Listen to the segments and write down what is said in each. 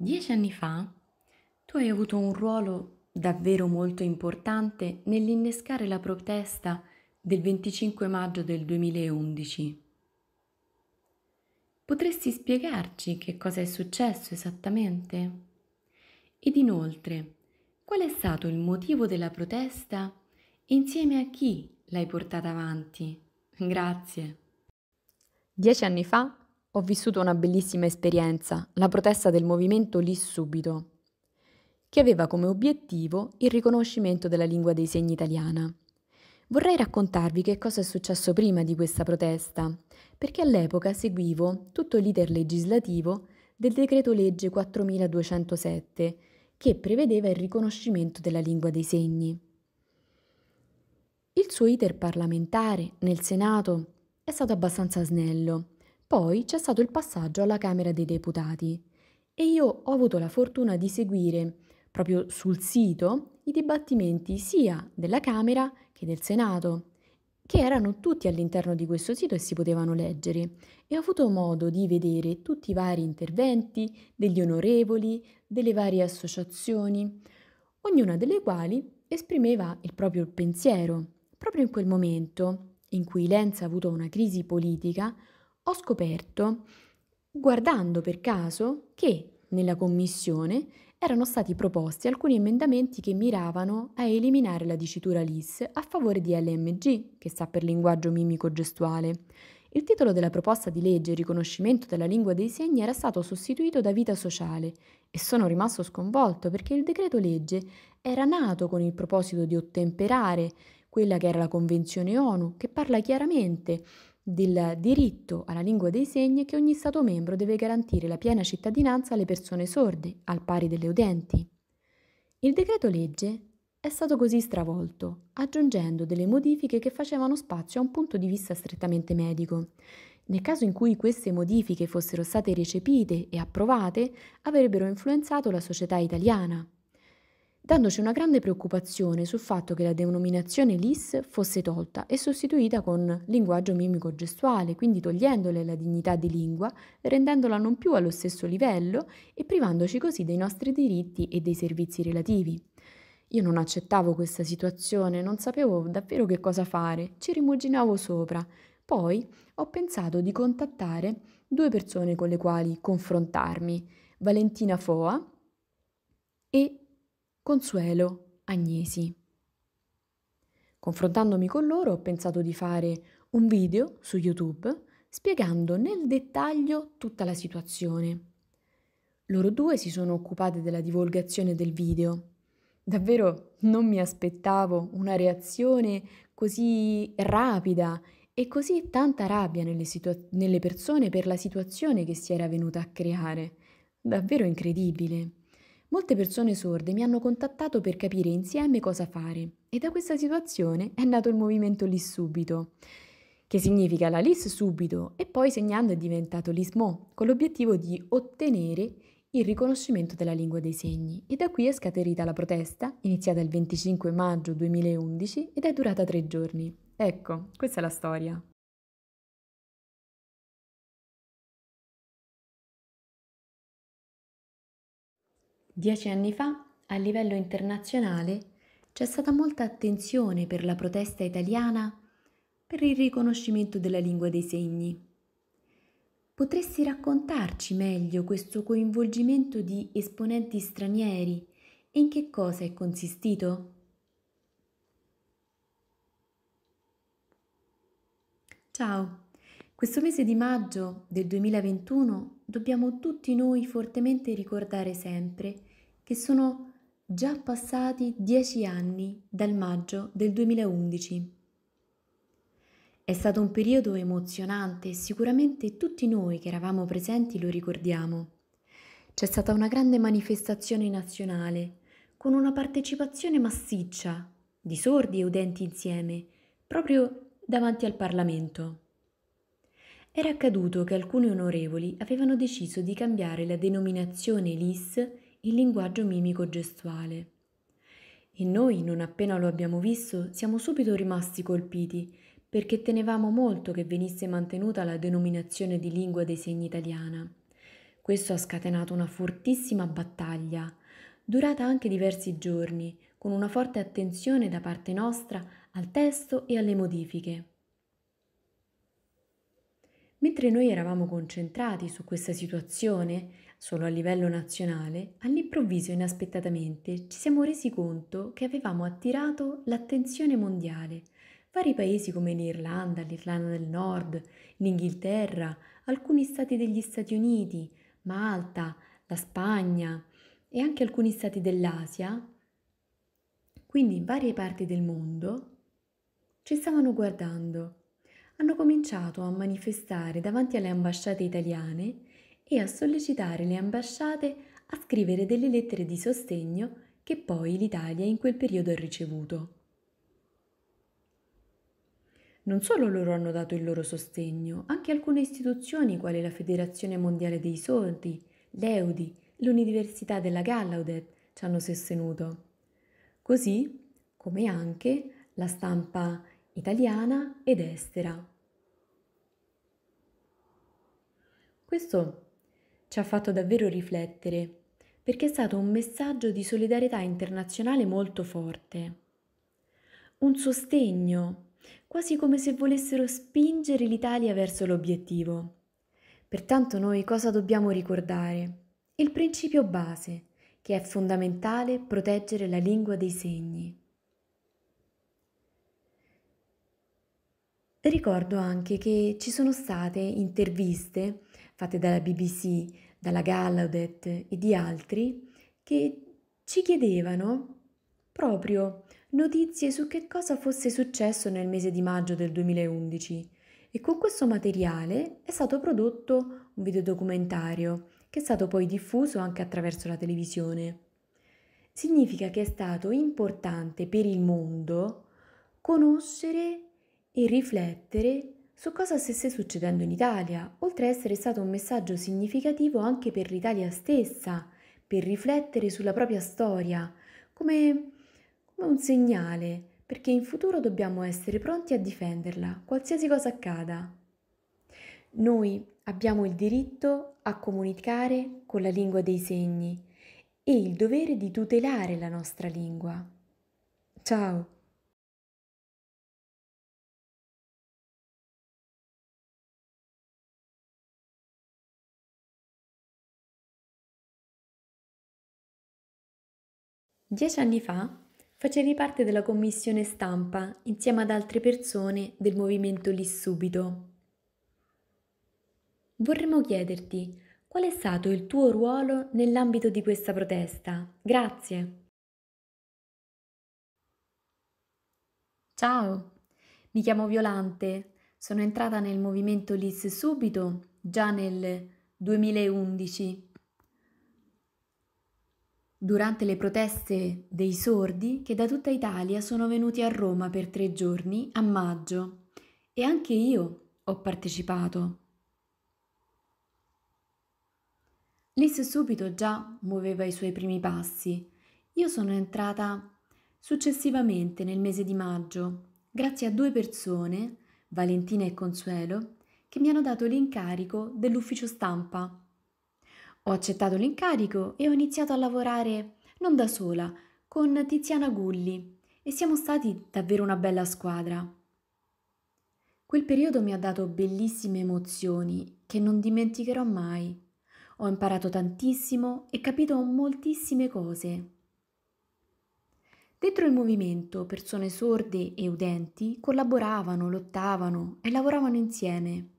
Dieci anni fa tu hai avuto un ruolo davvero molto importante nell'innescare la protesta del 25 maggio del 2011. Potresti spiegarci che cosa è successo esattamente? Ed inoltre, qual è stato il motivo della protesta e insieme a chi l'hai portata avanti? Grazie. Dieci anni fa ho vissuto una bellissima esperienza, la protesta del movimento lì subito, che aveva come obiettivo il riconoscimento della lingua dei segni italiana. Vorrei raccontarvi che cosa è successo prima di questa protesta, perché all'epoca seguivo tutto l'iter legislativo del decreto legge 4207, che prevedeva il riconoscimento della lingua dei segni. Il suo iter parlamentare nel Senato è stato abbastanza snello poi c'è stato il passaggio alla Camera dei Deputati e io ho avuto la fortuna di seguire proprio sul sito i dibattimenti sia della Camera che del Senato, che erano tutti all'interno di questo sito e si potevano leggere e ho avuto modo di vedere tutti i vari interventi degli onorevoli, delle varie associazioni, ognuna delle quali esprimeva il proprio pensiero. Proprio in quel momento in cui Lenz ha avuto una crisi politica, ho scoperto, guardando per caso, che nella commissione erano stati proposti alcuni emendamenti che miravano a eliminare la dicitura LIS a favore di LMG, che sta per linguaggio mimico gestuale. Il titolo della proposta di legge Riconoscimento della lingua dei segni era stato sostituito da vita sociale e sono rimasto sconvolto perché il decreto legge era nato con il proposito di ottemperare quella che era la Convenzione ONU, che parla chiaramente del diritto alla lingua dei segni che ogni Stato membro deve garantire la piena cittadinanza alle persone sorde, al pari delle udenti. Il decreto legge è stato così stravolto, aggiungendo delle modifiche che facevano spazio a un punto di vista strettamente medico. Nel caso in cui queste modifiche fossero state recepite e approvate, avrebbero influenzato la società italiana, dandoci una grande preoccupazione sul fatto che la denominazione LIS fosse tolta e sostituita con linguaggio mimico gestuale, quindi togliendole la dignità di lingua, rendendola non più allo stesso livello e privandoci così dei nostri diritti e dei servizi relativi. Io non accettavo questa situazione, non sapevo davvero che cosa fare, ci rimuginavo sopra. Poi ho pensato di contattare due persone con le quali confrontarmi, Valentina Foa e Consuelo, Agnesi. Confrontandomi con loro ho pensato di fare un video su YouTube spiegando nel dettaglio tutta la situazione. Loro due si sono occupate della divulgazione del video. Davvero non mi aspettavo una reazione così rapida e così tanta rabbia nelle, situa- nelle persone per la situazione che si era venuta a creare. Davvero incredibile. Molte persone sorde mi hanno contattato per capire insieme cosa fare e da questa situazione è nato il movimento LIS subito, che significa la LIS subito e poi segnando è diventato LISMO con l'obiettivo di ottenere il riconoscimento della lingua dei segni e da qui è scaterita la protesta, iniziata il 25 maggio 2011 ed è durata tre giorni. Ecco, questa è la storia. Dieci anni fa, a livello internazionale, c'è stata molta attenzione per la protesta italiana per il riconoscimento della lingua dei segni. Potresti raccontarci meglio questo coinvolgimento di esponenti stranieri e in che cosa è consistito? Ciao, questo mese di maggio del 2021 dobbiamo tutti noi fortemente ricordare sempre che sono già passati dieci anni dal maggio del 2011. È stato un periodo emozionante e sicuramente tutti noi che eravamo presenti lo ricordiamo. C'è stata una grande manifestazione nazionale, con una partecipazione massiccia, di sordi e udenti insieme, proprio davanti al Parlamento. Era accaduto che alcuni onorevoli avevano deciso di cambiare la denominazione LIS il linguaggio mimico gestuale. E noi, non appena lo abbiamo visto, siamo subito rimasti colpiti, perché tenevamo molto che venisse mantenuta la denominazione di lingua dei segni italiana. Questo ha scatenato una fortissima battaglia, durata anche diversi giorni, con una forte attenzione da parte nostra al testo e alle modifiche. Mentre noi eravamo concentrati su questa situazione, solo a livello nazionale, all'improvviso e inaspettatamente ci siamo resi conto che avevamo attirato l'attenzione mondiale. Vari paesi come l'Irlanda, l'Irlanda del Nord, l'Inghilterra, alcuni stati degli Stati Uniti, Malta, la Spagna e anche alcuni stati dell'Asia, quindi in varie parti del mondo, ci stavano guardando. Hanno cominciato a manifestare davanti alle ambasciate italiane e a sollecitare le ambasciate a scrivere delle lettere di sostegno che poi l'Italia in quel periodo ha ricevuto. Non solo loro hanno dato il loro sostegno, anche alcune istituzioni quali la Federazione Mondiale dei Sordi, l'Eudi, l'Università della Gallaudet ci hanno sostenuto. Così come anche la stampa italiana ed estera. Questo ci ha fatto davvero riflettere, perché è stato un messaggio di solidarietà internazionale molto forte. Un sostegno, quasi come se volessero spingere l'Italia verso l'obiettivo. Pertanto noi cosa dobbiamo ricordare? Il principio base, che è fondamentale proteggere la lingua dei segni. Ricordo anche che ci sono state interviste fatte dalla BBC, dalla Gallaudet e di altri, che ci chiedevano proprio notizie su che cosa fosse successo nel mese di maggio del 2011 e con questo materiale è stato prodotto un videodocumentario che è stato poi diffuso anche attraverso la televisione. Significa che è stato importante per il mondo conoscere e riflettere su cosa stesse succedendo in Italia, oltre a essere stato un messaggio significativo anche per l'Italia stessa, per riflettere sulla propria storia, come, come un segnale, perché in futuro dobbiamo essere pronti a difenderla, qualsiasi cosa accada. Noi abbiamo il diritto a comunicare con la lingua dei segni e il dovere di tutelare la nostra lingua. Ciao! Dieci anni fa facevi parte della commissione stampa insieme ad altre persone del movimento Lì Subito. Vorremmo chiederti qual è stato il tuo ruolo nell'ambito di questa protesta. Grazie. Ciao, mi chiamo Violante, sono entrata nel movimento LIS subito già nel 2011 durante le proteste dei sordi che da tutta Italia sono venuti a Roma per tre giorni a maggio e anche io ho partecipato. Liz subito già muoveva i suoi primi passi. Io sono entrata successivamente nel mese di maggio, grazie a due persone, Valentina e Consuelo, che mi hanno dato l'incarico dell'ufficio stampa ho accettato l'incarico e ho iniziato a lavorare non da sola, con Tiziana Gulli e siamo stati davvero una bella squadra. Quel periodo mi ha dato bellissime emozioni che non dimenticherò mai. Ho imparato tantissimo e capito moltissime cose. Dentro il movimento persone sorde e udenti collaboravano, lottavano e lavoravano insieme.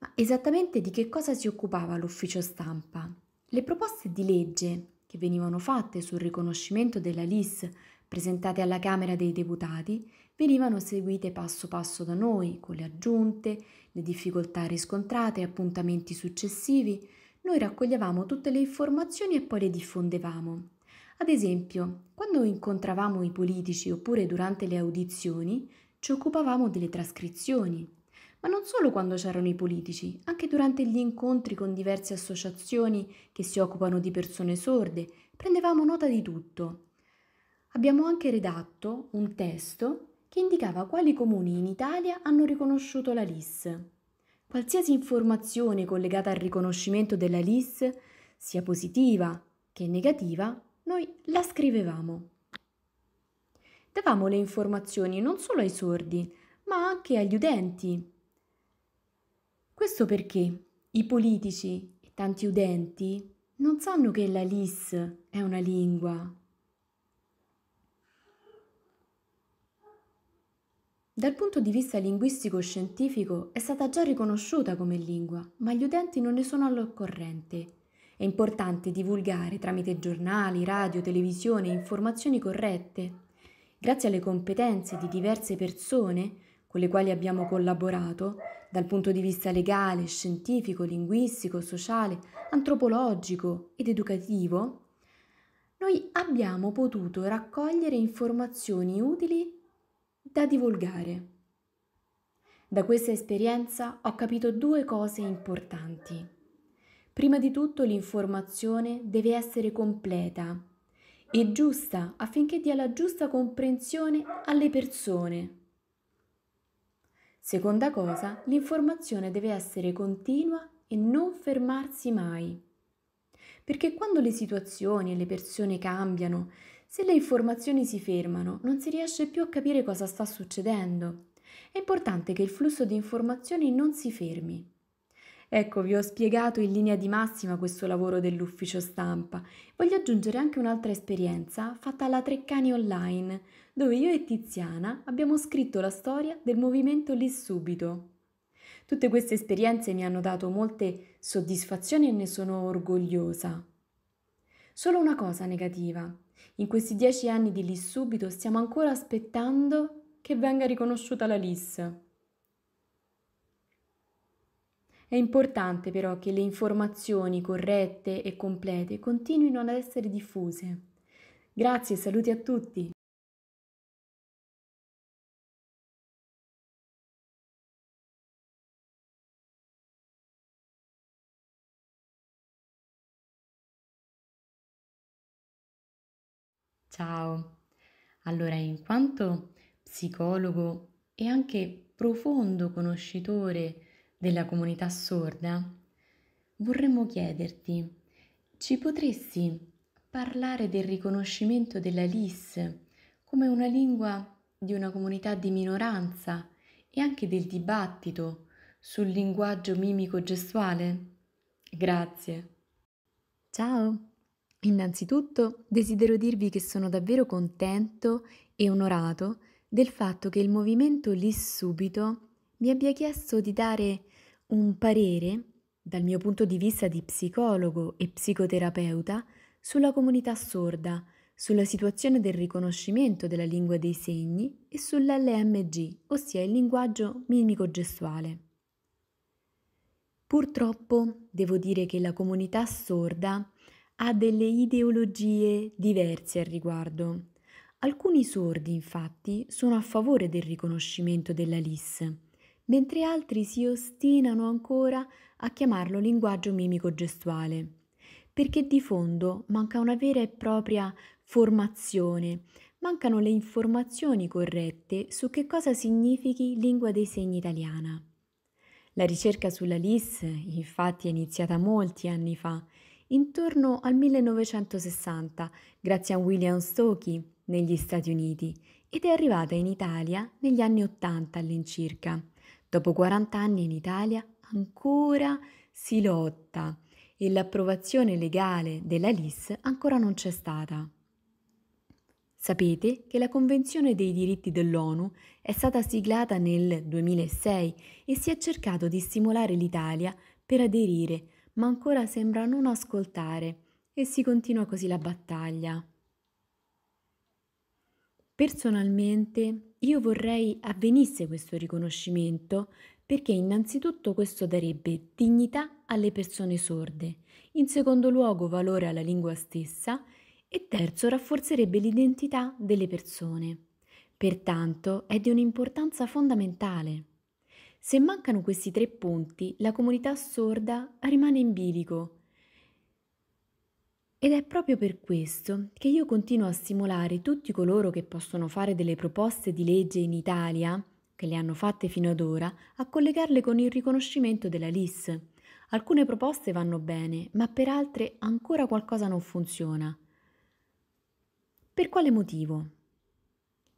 Ma esattamente di che cosa si occupava l'ufficio stampa? Le proposte di legge che venivano fatte sul riconoscimento della LIS presentate alla Camera dei Deputati venivano seguite passo passo da noi, con le aggiunte, le difficoltà riscontrate, appuntamenti successivi. Noi raccoglievamo tutte le informazioni e poi le diffondevamo. Ad esempio, quando incontravamo i politici oppure durante le audizioni, ci occupavamo delle trascrizioni, ma non solo quando c'erano i politici, anche durante gli incontri con diverse associazioni che si occupano di persone sorde, prendevamo nota di tutto. Abbiamo anche redatto un testo che indicava quali comuni in Italia hanno riconosciuto la LIS. Qualsiasi informazione collegata al riconoscimento della LIS, sia positiva che negativa, noi la scrivevamo. Davamo le informazioni non solo ai sordi, ma anche agli utenti, questo perché i politici e tanti udenti non sanno che la LIS è una lingua. Dal punto di vista linguistico-scientifico è stata già riconosciuta come lingua, ma gli utenti non ne sono all'occorrente. È importante divulgare tramite giornali, radio, televisione informazioni corrette. Grazie alle competenze di diverse persone, con le quali abbiamo collaborato dal punto di vista legale, scientifico, linguistico, sociale, antropologico ed educativo, noi abbiamo potuto raccogliere informazioni utili da divulgare. Da questa esperienza ho capito due cose importanti. Prima di tutto l'informazione deve essere completa e giusta affinché dia la giusta comprensione alle persone Seconda cosa, l'informazione deve essere continua e non fermarsi mai. Perché quando le situazioni e le persone cambiano, se le informazioni si fermano, non si riesce più a capire cosa sta succedendo. È importante che il flusso di informazioni non si fermi. Ecco, vi ho spiegato in linea di massima questo lavoro dell'ufficio stampa. Voglio aggiungere anche un'altra esperienza fatta alla Treccani Online, dove io e Tiziana abbiamo scritto la storia del movimento Lì Subito. Tutte queste esperienze mi hanno dato molte soddisfazioni e ne sono orgogliosa. Solo una cosa negativa. In questi dieci anni di Lì Subito stiamo ancora aspettando che venga riconosciuta la LIS. È importante però che le informazioni corrette e complete continuino ad essere diffuse. Grazie e saluti a tutti! Ciao! Allora, in quanto psicologo e anche profondo conoscitore della comunità sorda, vorremmo chiederti, ci potresti parlare del riconoscimento della LIS come una lingua di una comunità di minoranza e anche del dibattito sul linguaggio mimico-gestuale? Grazie. Ciao! Innanzitutto desidero dirvi che sono davvero contento e onorato del fatto che il movimento LIS Subito mi abbia chiesto di dare un parere, dal mio punto di vista di psicologo e psicoterapeuta, sulla comunità sorda, sulla situazione del riconoscimento della lingua dei segni e sull'LMG, ossia il linguaggio mimico-gestuale. Purtroppo devo dire che la comunità sorda ha delle ideologie diverse al riguardo. Alcuni sordi, infatti, sono a favore del riconoscimento della LIS mentre altri si ostinano ancora a chiamarlo linguaggio mimico gestuale, perché di fondo manca una vera e propria formazione, mancano le informazioni corrette su che cosa significhi lingua dei segni italiana. La ricerca sulla LIS infatti è iniziata molti anni fa, intorno al 1960, grazie a William Stokey negli Stati Uniti, ed è arrivata in Italia negli anni 80 all'incirca, Dopo 40 anni in Italia ancora si lotta e l'approvazione legale della LIS ancora non c'è stata. Sapete che la Convenzione dei diritti dell'ONU è stata siglata nel 2006 e si è cercato di stimolare l'Italia per aderire, ma ancora sembra non ascoltare e si continua così la battaglia. Personalmente io vorrei avvenisse questo riconoscimento perché innanzitutto questo darebbe dignità alle persone sorde, in secondo luogo valore alla lingua stessa e terzo rafforzerebbe l'identità delle persone. Pertanto è di un'importanza fondamentale. Se mancano questi tre punti, la comunità sorda rimane in bilico ed è proprio per questo che io continuo a stimolare tutti coloro che possono fare delle proposte di legge in Italia, che le hanno fatte fino ad ora, a collegarle con il riconoscimento della LIS. Alcune proposte vanno bene, ma per altre ancora qualcosa non funziona. Per quale motivo?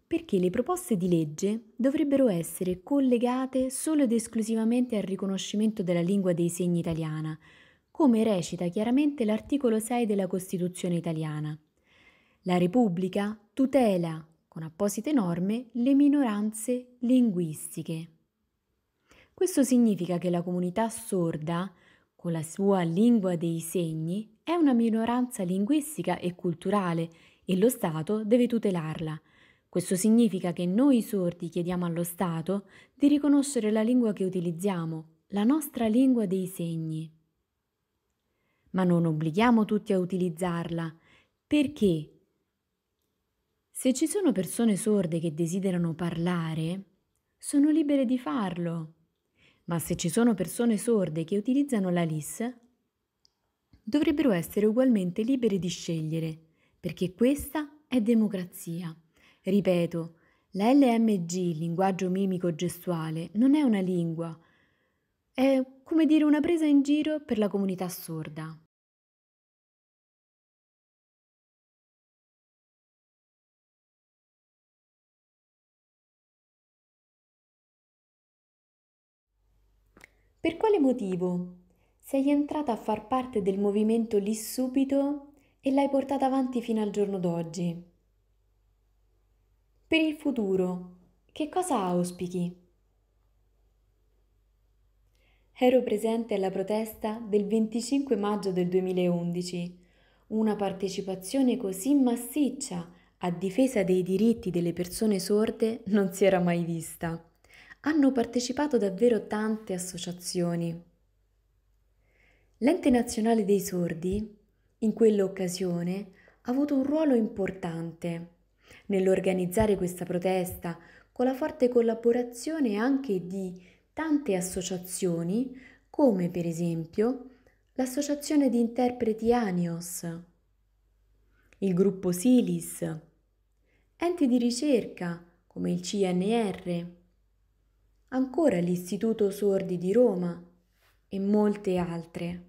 Perché le proposte di legge dovrebbero essere collegate solo ed esclusivamente al riconoscimento della lingua dei segni italiana, come recita chiaramente l'articolo 6 della Costituzione italiana. La Repubblica tutela, con apposite norme, le minoranze linguistiche. Questo significa che la comunità sorda, con la sua lingua dei segni, è una minoranza linguistica e culturale e lo Stato deve tutelarla. Questo significa che noi sordi chiediamo allo Stato di riconoscere la lingua che utilizziamo, la nostra lingua dei segni ma non obblighiamo tutti a utilizzarla, perché se ci sono persone sorde che desiderano parlare, sono libere di farlo. Ma se ci sono persone sorde che utilizzano la LIS, dovrebbero essere ugualmente libere di scegliere, perché questa è democrazia. Ripeto, la LMG, linguaggio mimico gestuale, non è una lingua, è come dire una presa in giro per la comunità sorda. Per quale motivo sei entrata a far parte del movimento lì subito e l'hai portata avanti fino al giorno d'oggi? Per il futuro, che cosa auspichi? ero presente alla protesta del 25 maggio del 2011, una partecipazione così massiccia a difesa dei diritti delle persone sorde non si era mai vista. Hanno partecipato davvero tante associazioni. L'ente nazionale dei sordi, in quell'occasione, ha avuto un ruolo importante nell'organizzare questa protesta con la forte collaborazione anche di tante associazioni come per esempio l'Associazione di Interpreti Anios, il gruppo Silis, enti di ricerca come il CNR, ancora l'Istituto Sordi di Roma e molte altre.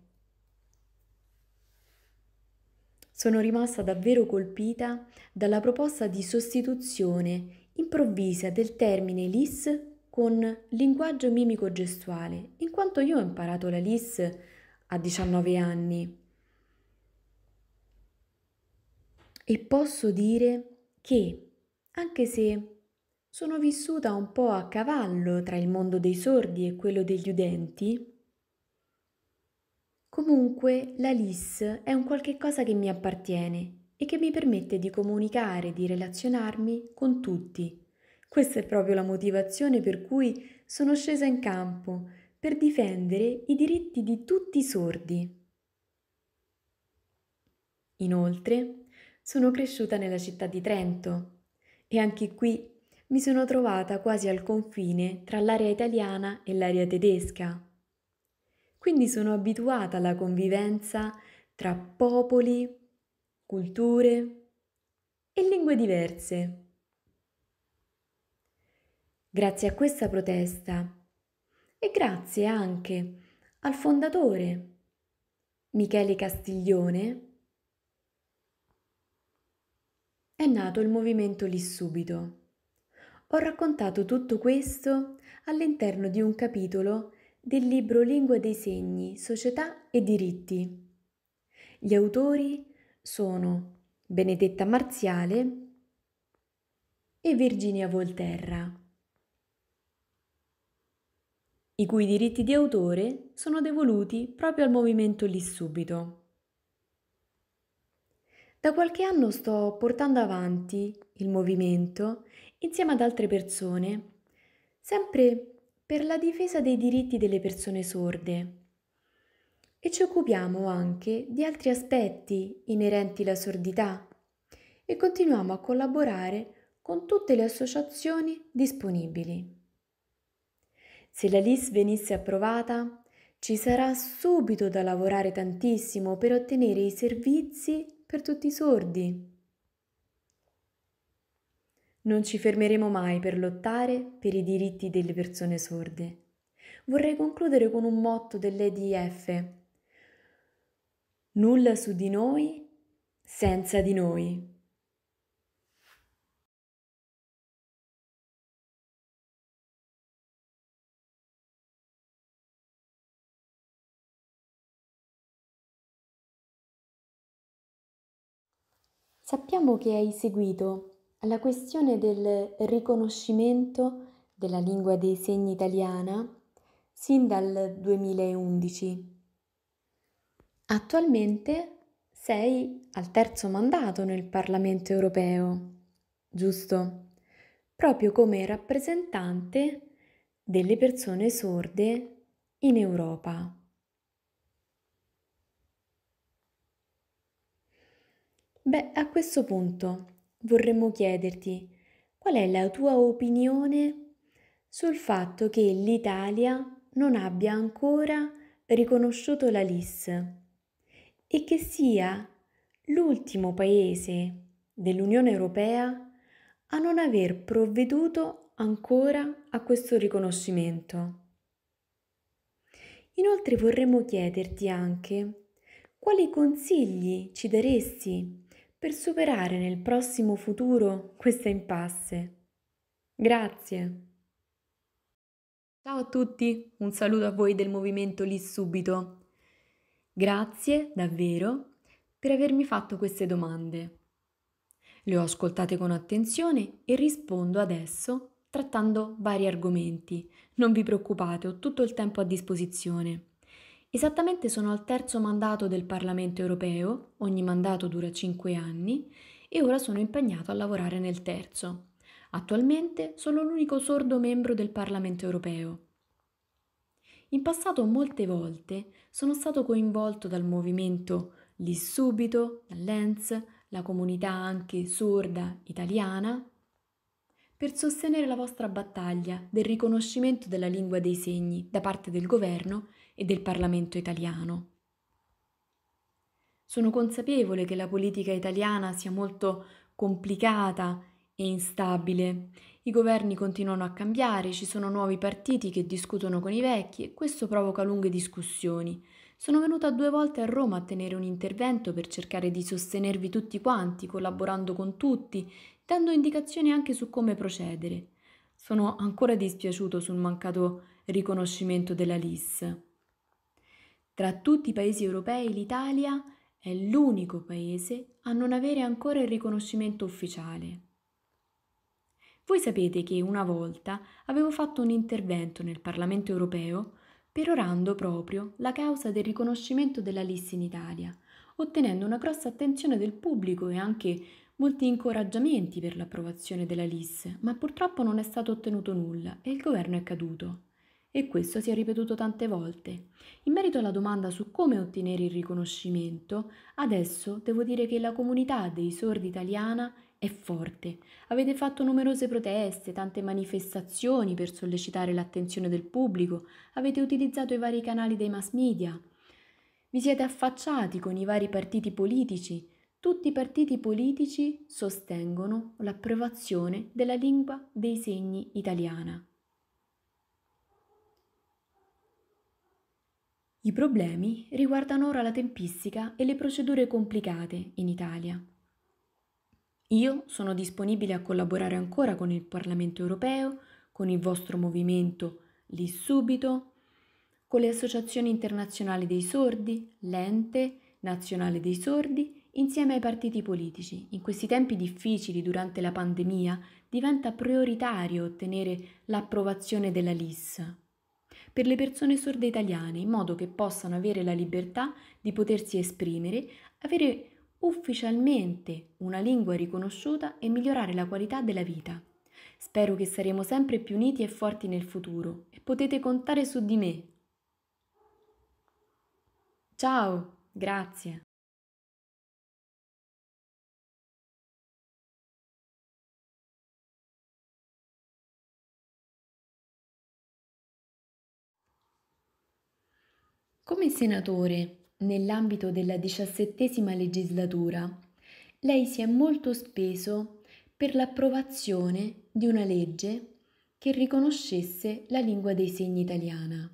Sono rimasta davvero colpita dalla proposta di sostituzione improvvisa del termine LIS con linguaggio mimico gestuale, in quanto io ho imparato la LIS a 19 anni. E posso dire che, anche se sono vissuta un po' a cavallo tra il mondo dei sordi e quello degli udenti, comunque la LIS è un qualche cosa che mi appartiene e che mi permette di comunicare, di relazionarmi con tutti questa è proprio la motivazione per cui sono scesa in campo, per difendere i diritti di tutti i sordi. Inoltre, sono cresciuta nella città di Trento e anche qui mi sono trovata quasi al confine tra l'area italiana e l'area tedesca. Quindi sono abituata alla convivenza tra popoli, culture e lingue diverse. Grazie a questa protesta e grazie anche al fondatore Michele Castiglione è nato il movimento lì subito. Ho raccontato tutto questo all'interno di un capitolo del libro Lingua dei segni, società e diritti. Gli autori sono Benedetta Marziale e Virginia Volterra i cui diritti di autore sono devoluti proprio al movimento lì subito. Da qualche anno sto portando avanti il movimento insieme ad altre persone, sempre per la difesa dei diritti delle persone sorde e ci occupiamo anche di altri aspetti inerenti alla sordità e continuiamo a collaborare con tutte le associazioni disponibili. Se la LIS venisse approvata, ci sarà subito da lavorare tantissimo per ottenere i servizi per tutti i sordi. Non ci fermeremo mai per lottare per i diritti delle persone sorde. Vorrei concludere con un motto dell'EDF. Nulla su di noi senza di noi. Sappiamo che hai seguito la questione del riconoscimento della lingua dei segni italiana sin dal 2011. Attualmente sei al terzo mandato nel Parlamento europeo, giusto? Proprio come rappresentante delle persone sorde in Europa. Beh, a questo punto vorremmo chiederti qual è la tua opinione sul fatto che l'Italia non abbia ancora riconosciuto la LIS e che sia l'ultimo paese dell'Unione Europea a non aver provveduto ancora a questo riconoscimento. Inoltre vorremmo chiederti anche quali consigli ci daresti per superare nel prossimo futuro questa impasse. Grazie. Ciao a tutti, un saluto a voi del movimento Lì Subito. Grazie davvero per avermi fatto queste domande. Le ho ascoltate con attenzione e rispondo adesso trattando vari argomenti. Non vi preoccupate, ho tutto il tempo a disposizione. Esattamente sono al terzo mandato del Parlamento europeo, ogni mandato dura 5 anni, e ora sono impegnato a lavorare nel terzo. Attualmente sono l'unico sordo membro del Parlamento europeo. In passato molte volte sono stato coinvolto dal movimento Lì subito, dall'ENS, la comunità anche sorda italiana, per sostenere la vostra battaglia del riconoscimento della lingua dei segni da parte del governo e del Parlamento italiano. Sono consapevole che la politica italiana sia molto complicata e instabile. I governi continuano a cambiare, ci sono nuovi partiti che discutono con i vecchi e questo provoca lunghe discussioni. Sono venuta due volte a Roma a tenere un intervento per cercare di sostenervi tutti quanti, collaborando con tutti, dando indicazioni anche su come procedere. Sono ancora dispiaciuto sul mancato riconoscimento della LIS. Tra tutti i paesi europei l'Italia è l'unico paese a non avere ancora il riconoscimento ufficiale. Voi sapete che una volta avevo fatto un intervento nel Parlamento europeo perorando proprio la causa del riconoscimento della LIS in Italia, ottenendo una grossa attenzione del pubblico e anche molti incoraggiamenti per l'approvazione della LIS, ma purtroppo non è stato ottenuto nulla e il governo è caduto e questo si è ripetuto tante volte. In merito alla domanda su come ottenere il riconoscimento, adesso devo dire che la comunità dei sordi italiana è forte. Avete fatto numerose proteste, tante manifestazioni per sollecitare l'attenzione del pubblico, avete utilizzato i vari canali dei mass media, vi siete affacciati con i vari partiti politici. Tutti i partiti politici sostengono l'approvazione della lingua dei segni italiana. I problemi riguardano ora la tempistica e le procedure complicate in Italia. Io sono disponibile a collaborare ancora con il Parlamento europeo, con il vostro movimento Lì Subito, con le associazioni internazionali dei sordi, l'ente nazionale dei sordi, insieme ai partiti politici. In questi tempi difficili durante la pandemia diventa prioritario ottenere l'approvazione della LIS, per le persone sorde italiane in modo che possano avere la libertà di potersi esprimere, avere ufficialmente una lingua riconosciuta e migliorare la qualità della vita. Spero che saremo sempre più uniti e forti nel futuro e potete contare su di me. Ciao, grazie. Come senatore, nell'ambito della diciassettesima legislatura, lei si è molto speso per l'approvazione di una legge che riconoscesse la lingua dei segni italiana.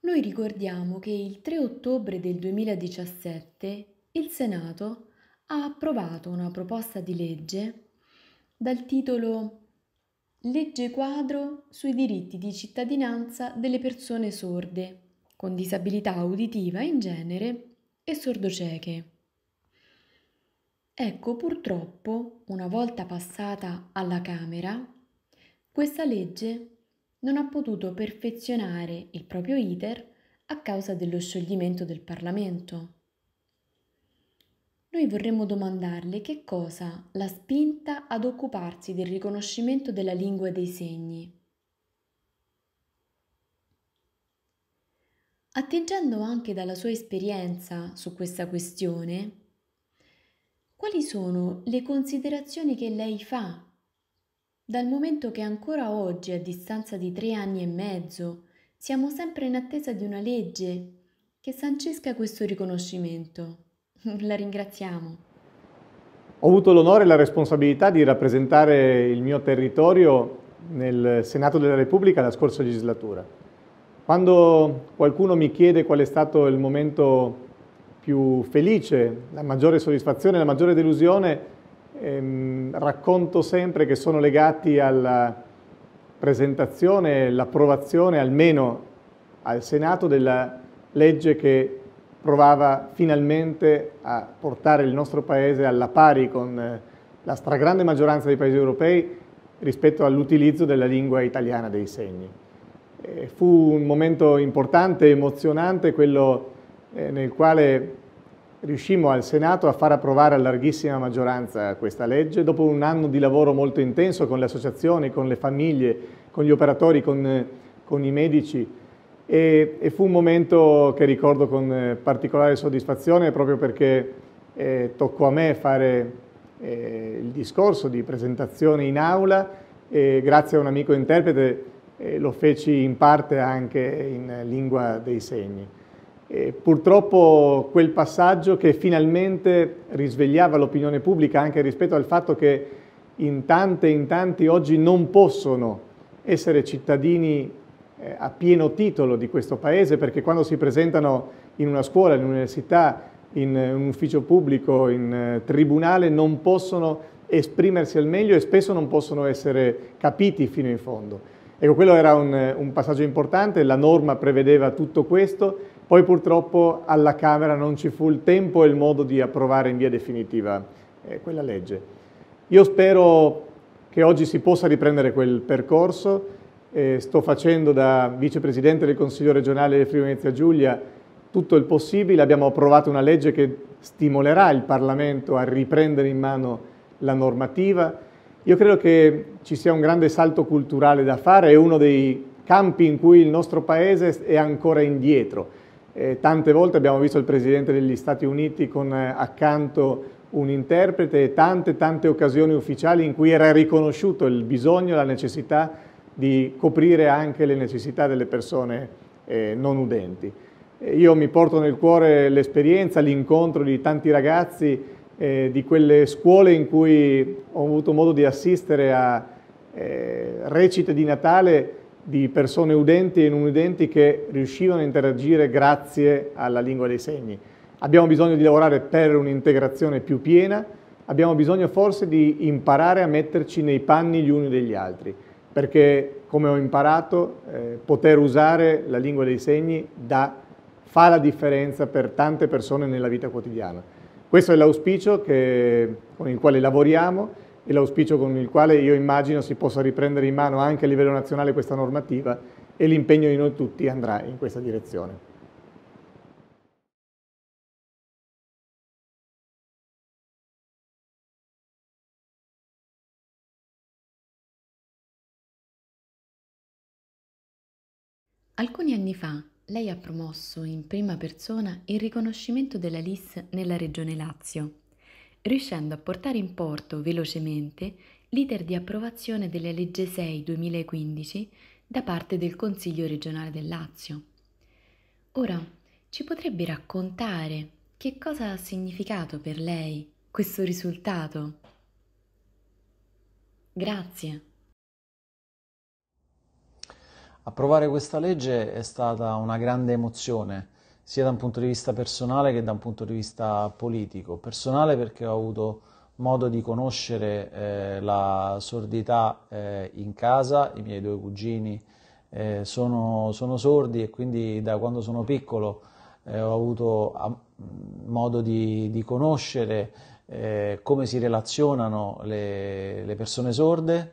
Noi ricordiamo che il 3 ottobre del 2017 il Senato ha approvato una proposta di legge dal titolo Legge quadro sui diritti di cittadinanza delle persone sorde, con disabilità uditiva in genere e sordocieche. Ecco purtroppo, una volta passata alla Camera, questa legge non ha potuto perfezionare il proprio iter a causa dello scioglimento del Parlamento. Noi vorremmo domandarle che cosa l'ha spinta ad occuparsi del riconoscimento della lingua dei segni. Atteggiando anche dalla sua esperienza su questa questione, quali sono le considerazioni che lei fa dal momento che ancora oggi, a distanza di tre anni e mezzo, siamo sempre in attesa di una legge che sancisca questo riconoscimento? La ringraziamo. Ho avuto l'onore e la responsabilità di rappresentare il mio territorio nel Senato della Repubblica la scorsa legislatura. Quando qualcuno mi chiede qual è stato il momento più felice, la maggiore soddisfazione, la maggiore delusione, ehm, racconto sempre che sono legati alla presentazione, l'approvazione almeno al Senato della legge che provava finalmente a portare il nostro Paese alla pari con eh, la stragrande maggioranza dei Paesi europei rispetto all'utilizzo della lingua italiana dei segni. Fu un momento importante, e emozionante, quello eh, nel quale riuscimmo al Senato a far approvare a larghissima maggioranza questa legge, dopo un anno di lavoro molto intenso con le associazioni, con le famiglie, con gli operatori, con, eh, con i medici, e, e fu un momento che ricordo con eh, particolare soddisfazione proprio perché eh, toccò a me fare eh, il discorso di presentazione in aula e grazie a un amico interprete eh, lo feci in parte anche in lingua dei segni. E purtroppo quel passaggio che finalmente risvegliava l'opinione pubblica anche rispetto al fatto che in tante e in tanti oggi non possono essere cittadini eh, a pieno titolo di questo Paese, perché quando si presentano in una scuola, in un'università, in eh, un ufficio pubblico, in uh, tribunale, non possono esprimersi al meglio e spesso non possono essere capiti fino in fondo. Ecco, quello era un, un, passaggio importante, la norma prevedeva tutto questo, poi purtroppo alla Camera non ci fu il tempo e il modo di approvare in via definitiva eh, quella legge. Io spero che oggi si possa riprendere quel percorso, eh, sto facendo da vicepresidente del Consiglio regionale del Friuli Venezia Giulia tutto il possibile, abbiamo approvato una legge che stimolerà il Parlamento a riprendere in mano la normativa. Io credo che ci sia un grande salto culturale da fare, è uno dei campi in cui il nostro Paese è ancora indietro. Eh, tante volte abbiamo visto il Presidente degli Stati Uniti con eh, accanto un interprete e tante tante occasioni ufficiali in cui era riconosciuto il bisogno, la necessità di coprire anche le necessità delle persone eh, non udenti. Eh, io mi porto nel cuore l'esperienza, l'incontro di tanti ragazzi eh, di quelle scuole in cui ho avuto modo di assistere a eh, recite di Natale di persone udenti e non udenti che riuscivano a interagire grazie alla lingua dei segni. Abbiamo bisogno di lavorare per un'integrazione più piena, abbiamo bisogno forse di imparare a metterci nei panni gli uni degli altri perché come ho imparato eh, poter usare la lingua dei segni dà, fa la differenza per tante persone nella vita quotidiana. Questo è l'auspicio con il quale lavoriamo e l'auspicio con il quale io immagino si possa riprendere in mano anche a livello nazionale questa normativa e l'impegno di noi tutti andrà in questa direzione. Alcuni anni fa lei ha promosso in prima persona il riconoscimento della LIS nella regione Lazio, riuscendo a portare in porto velocemente l'iter di approvazione della legge 6 2015 da parte del Consiglio regionale del Lazio. Ora, ci potrebbe raccontare che cosa ha significato per lei questo risultato? Grazie. Approvare questa legge è stata una grande emozione, sia da un punto di vista personale che da un punto di vista politico. Personale perché ho avuto modo di conoscere eh, la sordità eh, in casa, i miei due cugini eh, sono, sono, sordi e quindi da quando sono piccolo eh, ho avuto a, modo di, di conoscere eh, come si relazionano le, le persone sorde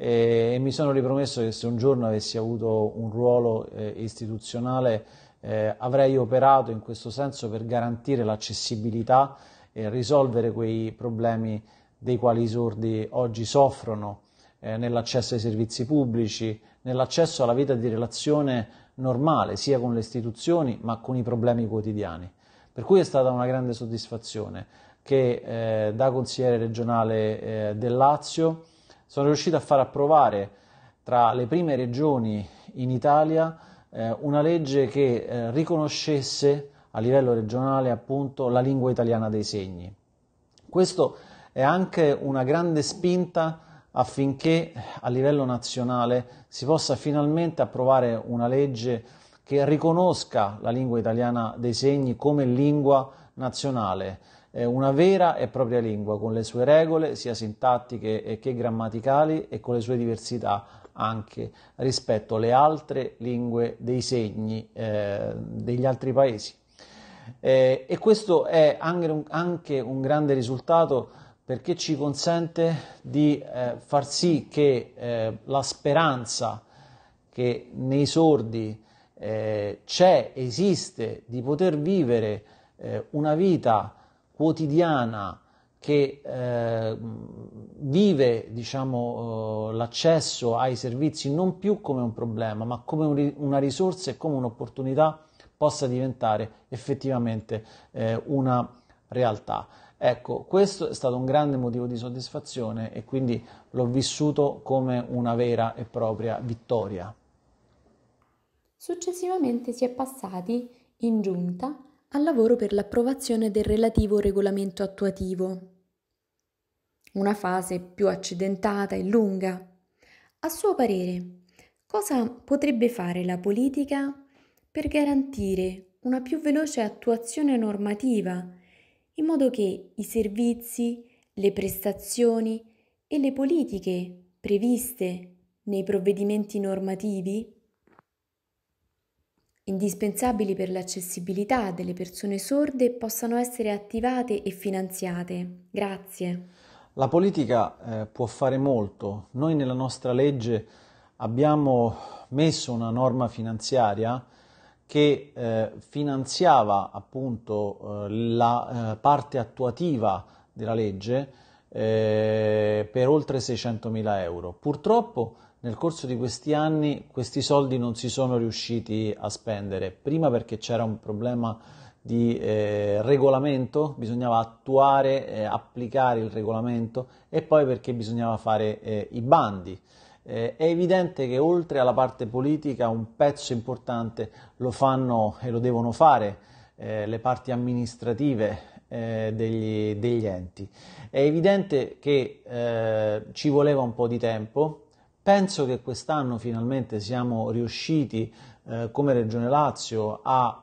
e, eh, e mi sono ripromesso che se un giorno avessi avuto un ruolo eh, istituzionale eh, avrei operato in questo senso per garantire l'accessibilità e risolvere quei problemi dei quali i sordi oggi soffrono eh, nell'accesso ai servizi pubblici, nell'accesso alla vita di relazione normale, sia con le istituzioni ma con i problemi quotidiani. Per cui è stata una grande soddisfazione che eh, da consigliere regionale eh, del Lazio sono riuscito a far approvare tra le prime regioni in Italia eh, una legge che eh, riconoscesse a livello regionale appunto la lingua italiana dei segni. Questo è anche una grande spinta affinché a livello nazionale si possa finalmente approvare una legge che riconosca la lingua italiana dei segni come lingua nazionale. Eh, una vera e propria lingua, con le sue regole sia sintattiche che grammaticali e con le sue diversità anche rispetto alle altre lingue dei segni eh, degli altri paesi. Eh, e questo è anche un, anche un, grande risultato perché ci consente di eh, far sì che eh, la speranza che nei sordi eh, c'è, esiste, di poter vivere una vita quotidiana che eh, vive diciamo, eh, l'accesso ai servizi non più come un problema, ma come un, una risorsa e come un'opportunità possa diventare effettivamente eh, una realtà. Ecco, questo è stato un grande motivo di soddisfazione e quindi l'ho vissuto come una vera e propria vittoria. Successivamente si è passati in giunta al lavoro per l'approvazione del relativo regolamento attuativo. Una fase più accidentata e lunga. A suo parere, cosa potrebbe fare la politica per garantire una più veloce attuazione normativa, in modo che i servizi, le prestazioni e le politiche previste nei provvedimenti normativi indispensabili per l'accessibilità delle persone sorde, possano essere attivate e finanziate. Grazie. La politica eh, può fare molto. Noi nella nostra legge abbiamo messo una norma finanziaria che eh, finanziava appunto eh, la eh, parte attuativa della legge eh, per oltre 600.000 euro. Purtroppo nel corso di questi anni questi soldi non si sono riusciti a spendere, prima perché c'era un problema di eh, regolamento, bisognava attuare, eh, applicare il regolamento e poi perché bisognava fare eh, i bandi. Eh, è evidente che oltre alla parte politica un pezzo importante lo fanno e lo devono fare eh, le parti amministrative eh, degli, degli, enti. È evidente che ci voleva un po' di tempo, Penso che quest'anno finalmente siamo riusciti eh, come Regione Lazio a,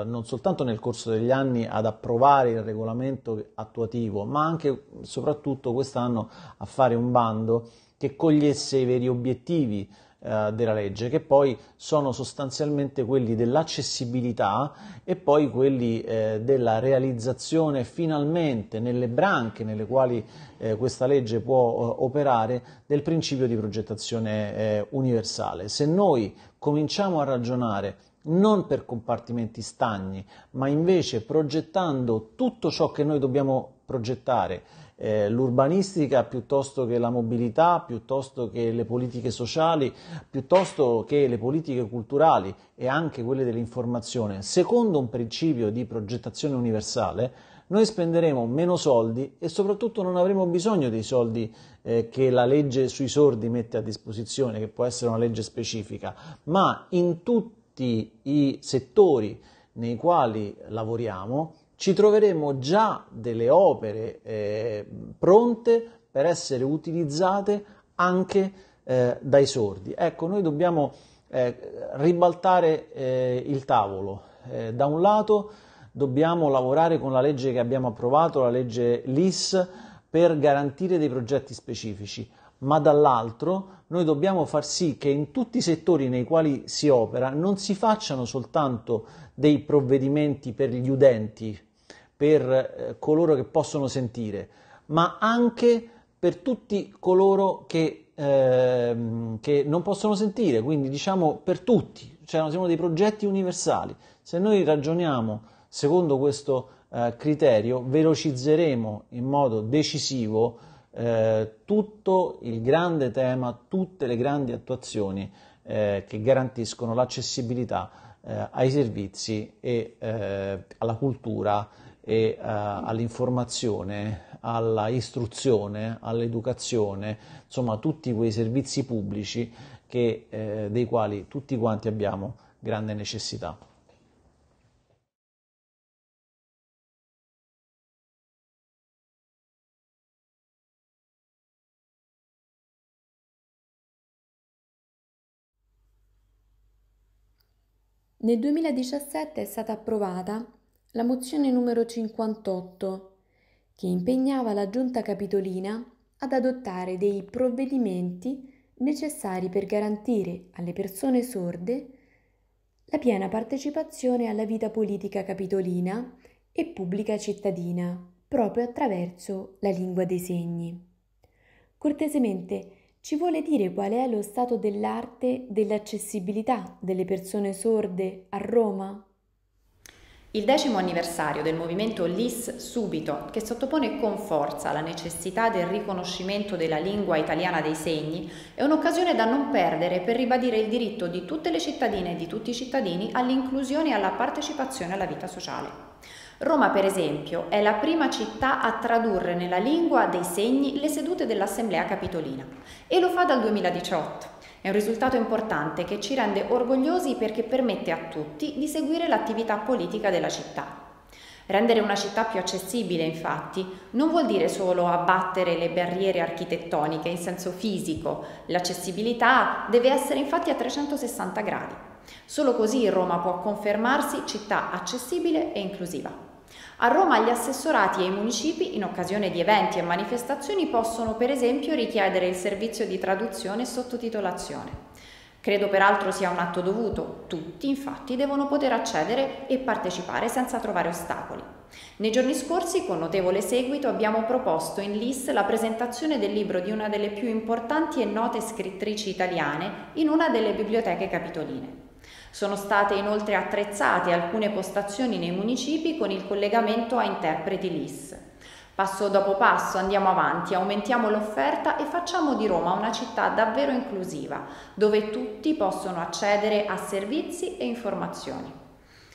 eh, non soltanto nel corso degli anni ad approvare il regolamento attuativo, ma anche e soprattutto quest'anno a fare un bando che cogliesse i veri obiettivi eh, della legge, che poi sono sostanzialmente quelli dell'accessibilità e poi quelli eh, della realizzazione finalmente nelle branche nelle quali eh, questa legge può eh, operare del principio di progettazione eh, universale. Se noi cominciamo a ragionare non per compartimenti stagni, ma invece progettando tutto ciò che noi dobbiamo progettare eh, l'urbanistica piuttosto che la mobilità, piuttosto che le politiche sociali, piuttosto che le politiche culturali e anche quelle dell'informazione, secondo un principio di progettazione universale, noi spenderemo meno soldi e soprattutto non avremo bisogno dei soldi eh, che la legge sui sordi mette a disposizione, che può essere una legge specifica, ma in tutti i settori nei quali lavoriamo ci troveremo già delle opere eh, pronte per essere utilizzate anche eh, dai sordi. Ecco, noi dobbiamo eh, ribaltare eh, il tavolo. Eh, da un lato dobbiamo lavorare con la legge che abbiamo approvato, la legge LIS, per garantire dei progetti specifici, ma dall'altro noi dobbiamo far sì che in tutti i settori nei quali si opera non si facciano soltanto dei provvedimenti per gli udenti, per eh, coloro che possono sentire, ma anche per tutti coloro che, ehm, che non possono sentire, quindi diciamo per tutti, cioè siamo dei progetti universali. Se noi ragioniamo secondo questo eh, criterio, velocizzeremo in modo decisivo eh, tutto il grande tema, tutte le grandi attuazioni eh, che garantiscono l'accessibilità eh, ai servizi e eh, alla cultura e eh, all'informazione, alla istruzione, all'educazione, insomma tutti quei servizi pubblici che, eh, dei quali tutti quanti abbiamo grande necessità. Nel 2017 è stata approvata la mozione numero 58, che impegnava la giunta capitolina ad adottare dei provvedimenti necessari per garantire alle persone sorde la piena partecipazione alla vita politica capitolina e pubblica cittadina, proprio attraverso la lingua dei segni. Cortesemente, ci vuole dire qual è lo stato dell'arte dell'accessibilità delle persone sorde a Roma? Il decimo anniversario del movimento LIS Subito, che sottopone con forza la necessità del riconoscimento della lingua italiana dei segni, è un'occasione da non perdere per ribadire il diritto di tutte le cittadine e di tutti i cittadini all'inclusione e alla partecipazione alla vita sociale. Roma, per esempio, è la prima città a tradurre nella lingua dei segni le sedute dell'Assemblea Capitolina e lo fa dal 2018. È un risultato importante che ci rende orgogliosi perché permette a tutti di seguire l'attività politica della città. Rendere una città più accessibile, infatti, non vuol dire solo abbattere le barriere architettoniche in senso fisico, l'accessibilità deve essere infatti a 360 gradi. Solo così Roma può confermarsi città accessibile e inclusiva. A Roma gli assessorati e i municipi in occasione di eventi e manifestazioni possono per esempio richiedere il servizio di traduzione e sottotitolazione. Credo peraltro sia un atto dovuto, tutti infatti devono poter accedere e partecipare senza trovare ostacoli. Nei giorni scorsi, con notevole seguito, abbiamo proposto in LIS la presentazione del libro di una delle più importanti e note scrittrici italiane in una delle biblioteche capitoline. Sono state inoltre attrezzate alcune postazioni nei municipi con il collegamento a interpreti LIS. Passo dopo passo andiamo avanti, aumentiamo l'offerta e facciamo di Roma una città davvero inclusiva, dove tutti possono accedere a servizi e informazioni.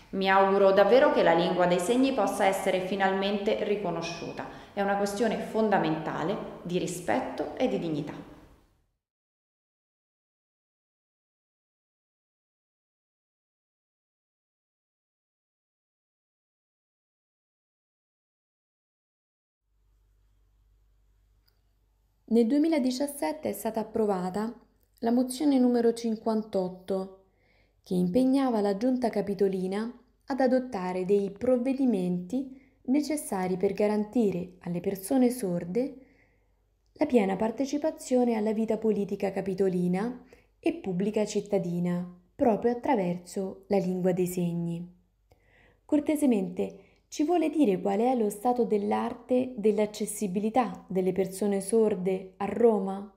Mi auguro davvero che la lingua dei segni possa essere finalmente riconosciuta. È una questione fondamentale di rispetto e di dignità. Nel 2017 è stata approvata la mozione numero 58 che impegnava la giunta capitolina ad adottare dei provvedimenti necessari per garantire alle persone sorde la piena partecipazione alla vita politica capitolina e pubblica cittadina proprio attraverso la lingua dei segni. Cortesemente ci vuole dire qual è lo stato dell'arte dell'accessibilità delle persone sorde a Roma?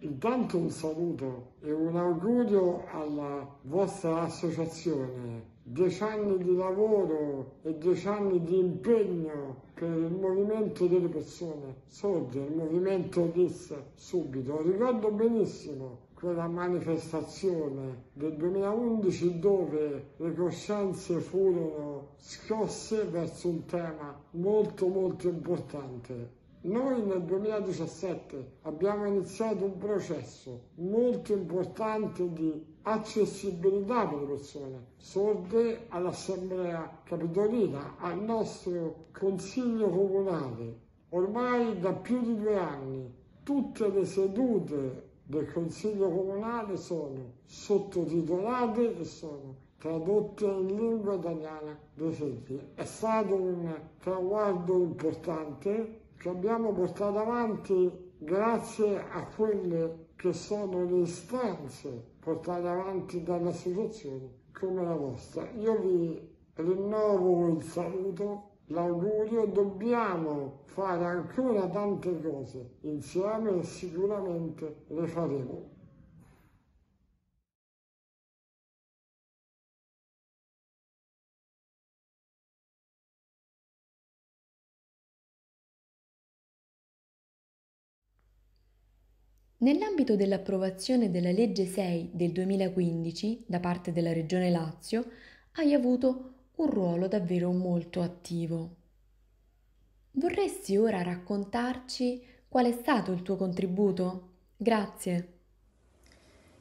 Intanto un saluto e un augurio alla vostra associazione. Dieci anni di lavoro e dieci anni di impegno per il movimento delle persone sorde, il movimento disse subito. Ricordo benissimo quella manifestazione del 2011 dove le coscienze furono scosse verso un tema molto molto importante. Noi nel 2017 abbiamo iniziato un processo molto importante di accessibilità per le persone sorde all'Assemblea Capitolina, al nostro Consiglio Comunale. Ormai da più di due anni tutte le sedute del Consiglio Comunale sono sottotitolate e sono tradotte in lingua italiana. Due secoli. È stato un traguardo importante che abbiamo portato avanti grazie a quelle che sono le istanze portate avanti dall'associazione come la vostra. Io vi rinnovo il saluto, l'augurio, dobbiamo fare ancora tante cose insieme e sicuramente le faremo. Nell'ambito dell'approvazione della legge 6 del 2015 da parte della Regione Lazio, hai avuto un ruolo davvero molto attivo. Vorresti ora raccontarci qual è stato il tuo contributo? Grazie.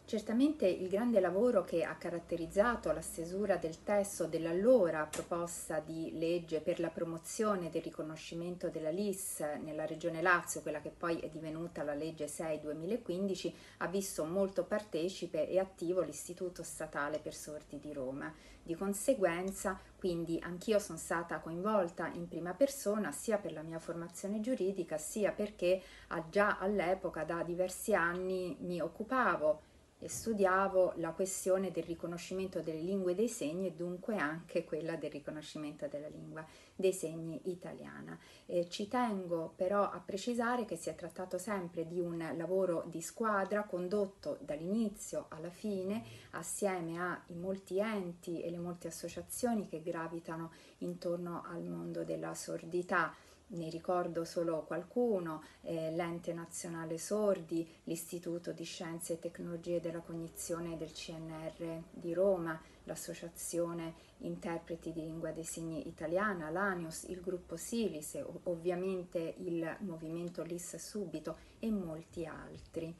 Certamente il grande lavoro che ha caratterizzato la stesura del testo dell'allora proposta di legge per la promozione del riconoscimento della LIS nella regione Lazio, quella che poi è divenuta la legge 6-2015, ha visto molto partecipe e attivo l'Istituto Statale per Sordi di Roma. Di conseguenza, quindi, anch'io sono stata coinvolta in prima persona sia per la mia formazione giuridica, sia perché ah, già all'epoca, da diversi anni, mi occupavo e studiavo la questione del riconoscimento delle lingue dei segni e dunque anche quella del riconoscimento della lingua dei segni italiana. Eh, ci tengo però a precisare che si è trattato sempre di un lavoro di squadra condotto dall'inizio alla fine assieme ai molti enti e le molte associazioni che gravitano intorno al mondo della sordità ne ricordo solo qualcuno, eh, l'Ente Nazionale Sordi, l'Istituto di Scienze e Tecnologie della Cognizione del CNR di Roma, l'Associazione Interpreti di Lingua dei Segni Italiana, l'ANIOS, il gruppo Silise, ovviamente il movimento LIS Subito e molti altri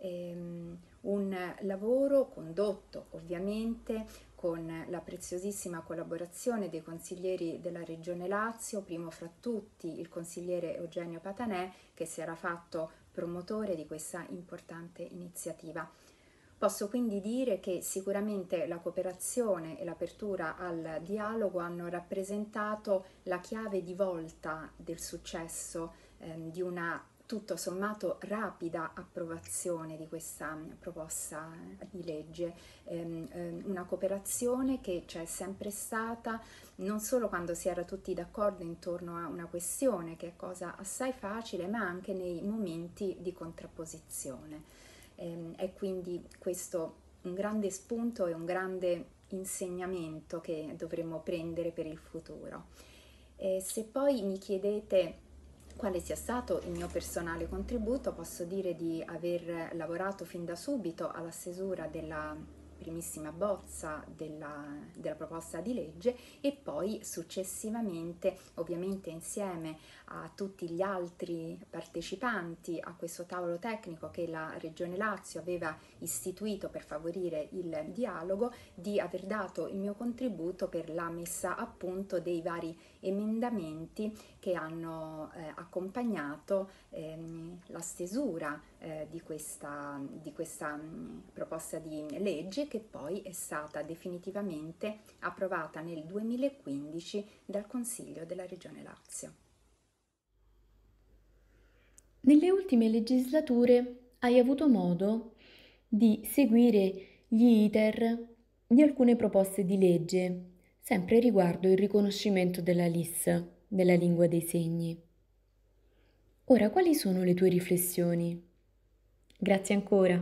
ehm, un lavoro condotto ovviamente con la preziosissima collaborazione dei consiglieri della Regione Lazio, primo fra tutti il consigliere Eugenio Patanè che si era fatto promotore di questa importante iniziativa. Posso quindi dire che sicuramente la cooperazione e l'apertura al dialogo hanno rappresentato la chiave di volta del successo ehm, di una tutto sommato rapida approvazione di questa mm, proposta eh, di legge, ehm, ehm, una cooperazione che c'è sempre stata non solo quando si era tutti d'accordo intorno a una questione che è cosa assai facile, ma anche nei momenti di contrapposizione. È ehm, quindi questo un grande spunto e un grande insegnamento che dovremmo prendere per il futuro. se poi mi chiedete quale sia stato il mio personale contributo, posso dire di aver lavorato fin da subito alla stesura della primissima bozza della, della, proposta di legge e poi successivamente, ovviamente insieme a tutti gli altri partecipanti a questo tavolo tecnico che la Regione Lazio aveva istituito per favorire il dialogo, di aver dato il mio contributo per la messa a punto dei vari emendamenti che hanno eh, accompagnato ehm, la stesura eh, di, questa, di questa mm, proposta di legge che poi è stata definitivamente approvata nel 2015 dal Consiglio della Regione Lazio. Nelle ultime legislature hai avuto modo di seguire gli iter di alcune proposte di legge sempre riguardo il riconoscimento della LIS, della lingua dei segni. Ora, quali sono le tue riflessioni? Grazie ancora.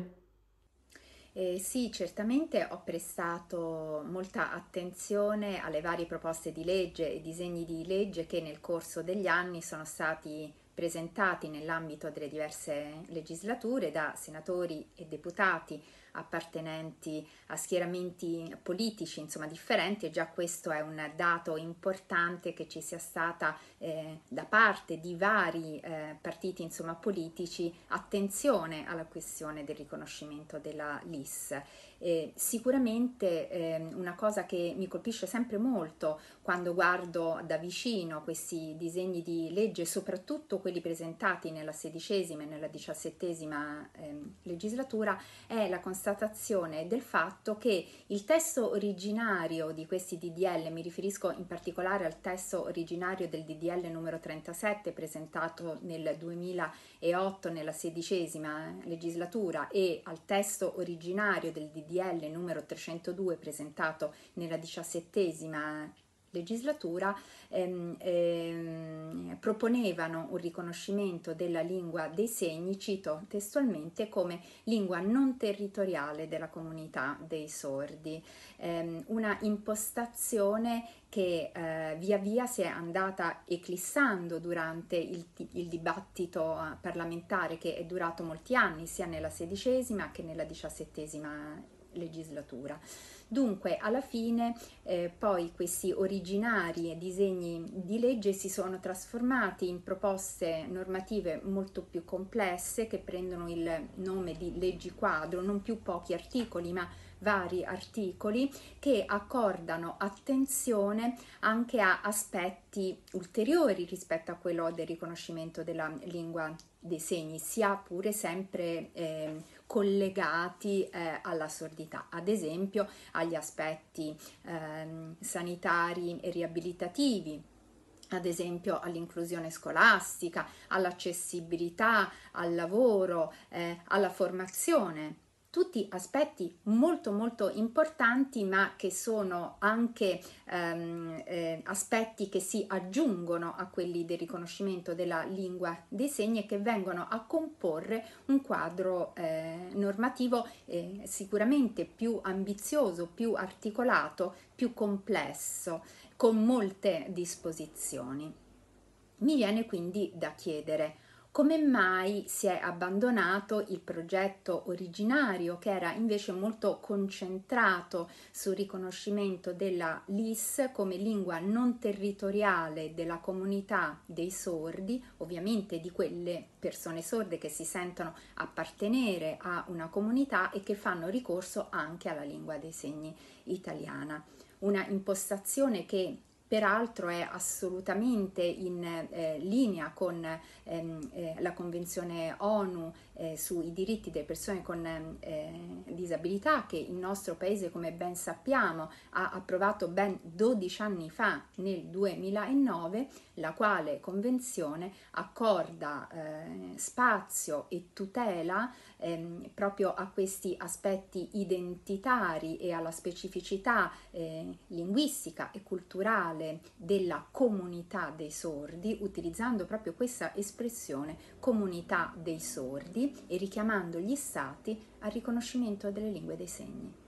Eh, sì, certamente ho prestato molta attenzione alle varie proposte di legge e disegni di legge che nel corso degli anni sono stati presentati nell'ambito delle diverse legislature da senatori e deputati appartenenti a schieramenti politici, insomma differenti e già questo è un dato importante che ci sia stata eh, da parte di vari eh, partiti insomma, politici attenzione alla questione del riconoscimento della LIS eh, sicuramente eh, una cosa che mi colpisce sempre molto quando guardo da vicino questi disegni di legge, soprattutto quelli presentati nella sedicesima e nella diciassettesima eh, legislatura, è la constatazione del fatto che il testo originario di questi DDL, mi riferisco in particolare al testo originario del DDL numero 37 presentato nel 2000 e 8 nella sedicesima legislatura e al testo originario del DDL numero 302 presentato nella diciassettesima legislatura ehm, ehm, proponevano un riconoscimento della lingua dei segni, cito testualmente, come lingua non territoriale della comunità dei sordi, ehm, una impostazione che eh, via via si è andata eclissando durante il, il, dibattito eh, parlamentare che è durato molti anni, sia nella sedicesima che nella diciassettesima legislatura. Dunque, alla fine eh, poi questi originari disegni di legge si sono trasformati in proposte normative molto più complesse che prendono il nome di leggi quadro, non più pochi articoli, ma vari articoli che accordano attenzione anche a aspetti ulteriori rispetto a quello del riconoscimento della lingua dei segni, sia pure sempre eh, collegati eh, alla sordità, ad esempio agli aspetti eh, sanitari e riabilitativi ad esempio all'inclusione scolastica, all'accessibilità, al lavoro, eh, alla formazione tutti aspetti molto molto importanti ma che sono anche ehm, eh, aspetti che si aggiungono a quelli del riconoscimento della lingua dei segni e che vengono a comporre un quadro eh, normativo eh, sicuramente più ambizioso, più articolato, più complesso, con molte disposizioni. Mi viene quindi da chiedere come mai si è abbandonato il progetto originario che era invece molto concentrato sul riconoscimento della LIS come lingua non territoriale della comunità dei sordi, ovviamente di quelle persone sorde che si sentono appartenere a una comunità e che fanno ricorso anche alla lingua dei segni italiana. Una impostazione che peraltro è assolutamente in eh, linea con ehm, eh, la Convenzione ONU eh, sui diritti delle persone con ehm, eh, disabilità che il nostro paese, come ben sappiamo, ha approvato ben 12 anni fa, nel 2009, la quale convenzione accorda eh, spazio e tutela ehm, proprio a questi aspetti identitari e alla specificità eh, linguistica e culturale della comunità dei sordi, utilizzando proprio questa espressione comunità dei sordi e richiamando gli stati al riconoscimento delle lingue dei segni.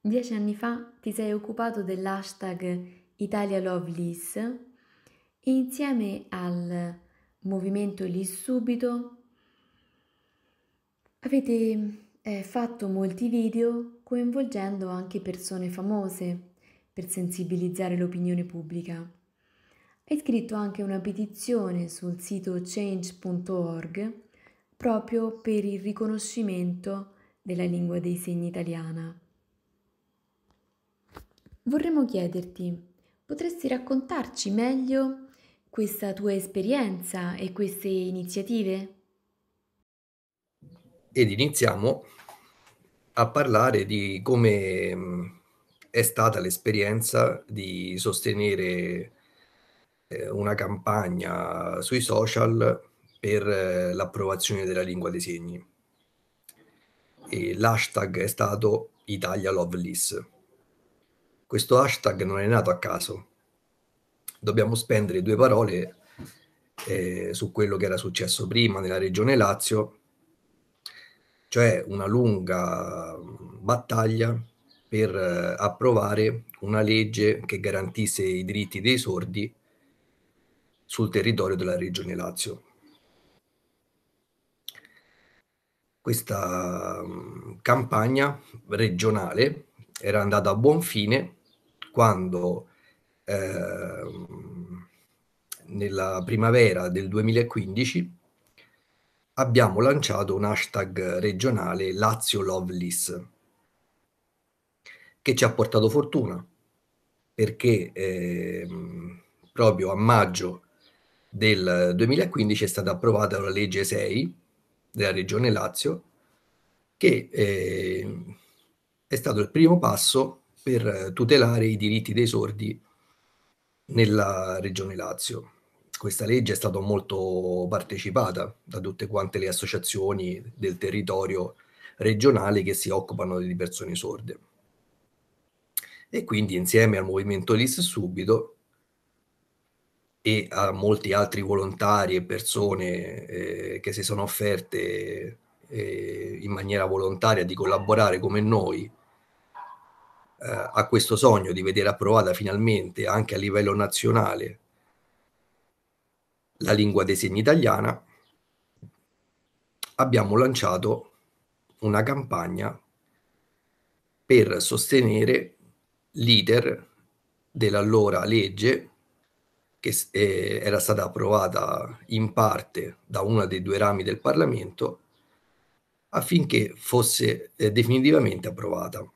Dieci anni fa ti sei occupato dell'hashtag ItaliaLoveLis e insieme al movimento Lis Subito avete eh, fatto molti video coinvolgendo anche persone famose per sensibilizzare l'opinione pubblica. È scritto anche una petizione sul sito change.org proprio per il riconoscimento della lingua dei segni italiana. Vorremmo chiederti, potresti raccontarci meglio questa tua esperienza e queste iniziative? ed iniziamo a parlare di come mm, è stata l'esperienza di sostenere eh, una campagna sui social per eh, l'approvazione della lingua dei segni. E l'hashtag è stato Italia Loveless. Questo hashtag non è nato a caso. Dobbiamo spendere due parole eh, su quello che era successo prima nella regione Lazio cioè una lunga battaglia per eh, approvare una legge che garantisse i diritti dei sordi sul territorio della regione Lazio. Questa campagna regionale era andata a buon fine quando eh, nella primavera del 2015 abbiamo lanciato un hashtag regionale Lazio Loveless che ci ha portato fortuna perché eh, proprio a maggio del 2015 è stata approvata la legge 6 della regione Lazio che eh, è stato il primo passo per tutelare i diritti dei sordi nella regione Lazio questa legge è stata molto partecipata da tutte quante le associazioni del territorio regionale che si occupano di persone sorde. E quindi insieme al movimento LIS subito e a molti altri volontari e persone eh, che si sono offerte eh, in maniera volontaria di collaborare come noi eh, a questo sogno di vedere approvata finalmente anche a livello nazionale la lingua dei segni italiana, abbiamo lanciato una campagna per sostenere l'iter dell'allora legge che eh, era stata approvata in parte da uno dei due rami del Parlamento affinché fosse eh, definitivamente approvata.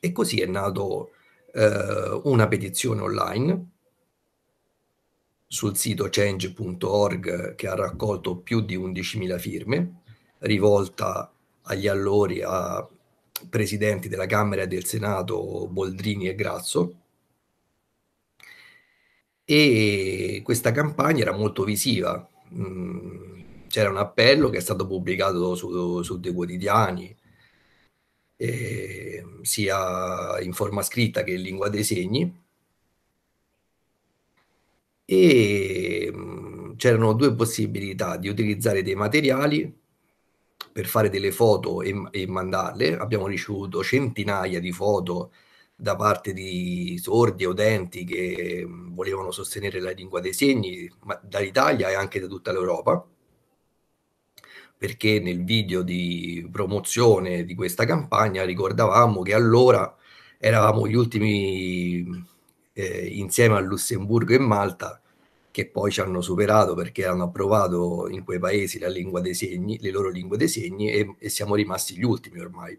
E così è nato eh, una petizione online sul sito change.org che ha raccolto più di 11.000 firme, rivolta agli allori a presidenti della Camera e del Senato Boldrini e Grasso. E questa campagna era molto visiva. Mm, c'era un appello che è stato pubblicato su, su dei quotidiani, eh, sia in forma scritta che in lingua dei segni, e mhmm, c'erano due possibilità di utilizzare dei materiali per fare delle foto e, e, mandarle. Abbiamo ricevuto centinaia di foto da parte di sordi e denti che mhmm, volevano sostenere la lingua dei segni ma dall'Italia e anche da tutta l'Europa, perché nel video di promozione di questa campagna ricordavamo che allora eravamo gli ultimi mhmm, eh, insieme a Lussemburgo e Malta, che poi ci hanno superato perché hanno approvato in quei paesi la lingua dei segni, le loro lingue dei segni e, e siamo rimasti gli ultimi ormai.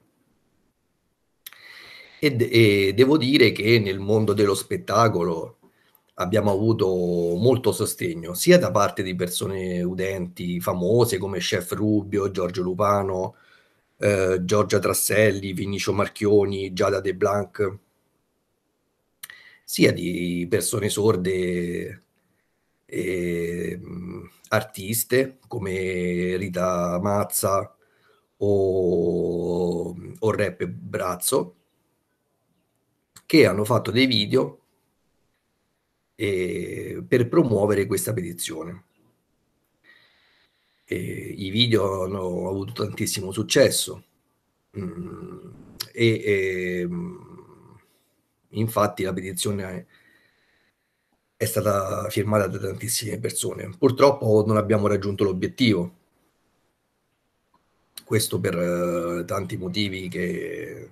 E, e devo dire che nel mondo dello spettacolo abbiamo avuto molto sostegno sia da parte di persone udenti famose come Chef Rubio, Giorgio Lupano, eh, Giorgia Trasselli, Vinicio Marchioni, Giada De Blanc, sia di persone sorde, e, mh, mm, artiste come Rita Mazza o, o Rap Brazzo, che hanno fatto dei video eh, per promuovere questa petizione. E I video hanno avuto tantissimo successo mm, e, e mm, Infatti la petizione è stata firmata da tantissime persone. Purtroppo non abbiamo raggiunto l'obiettivo. Questo per eh, tanti motivi che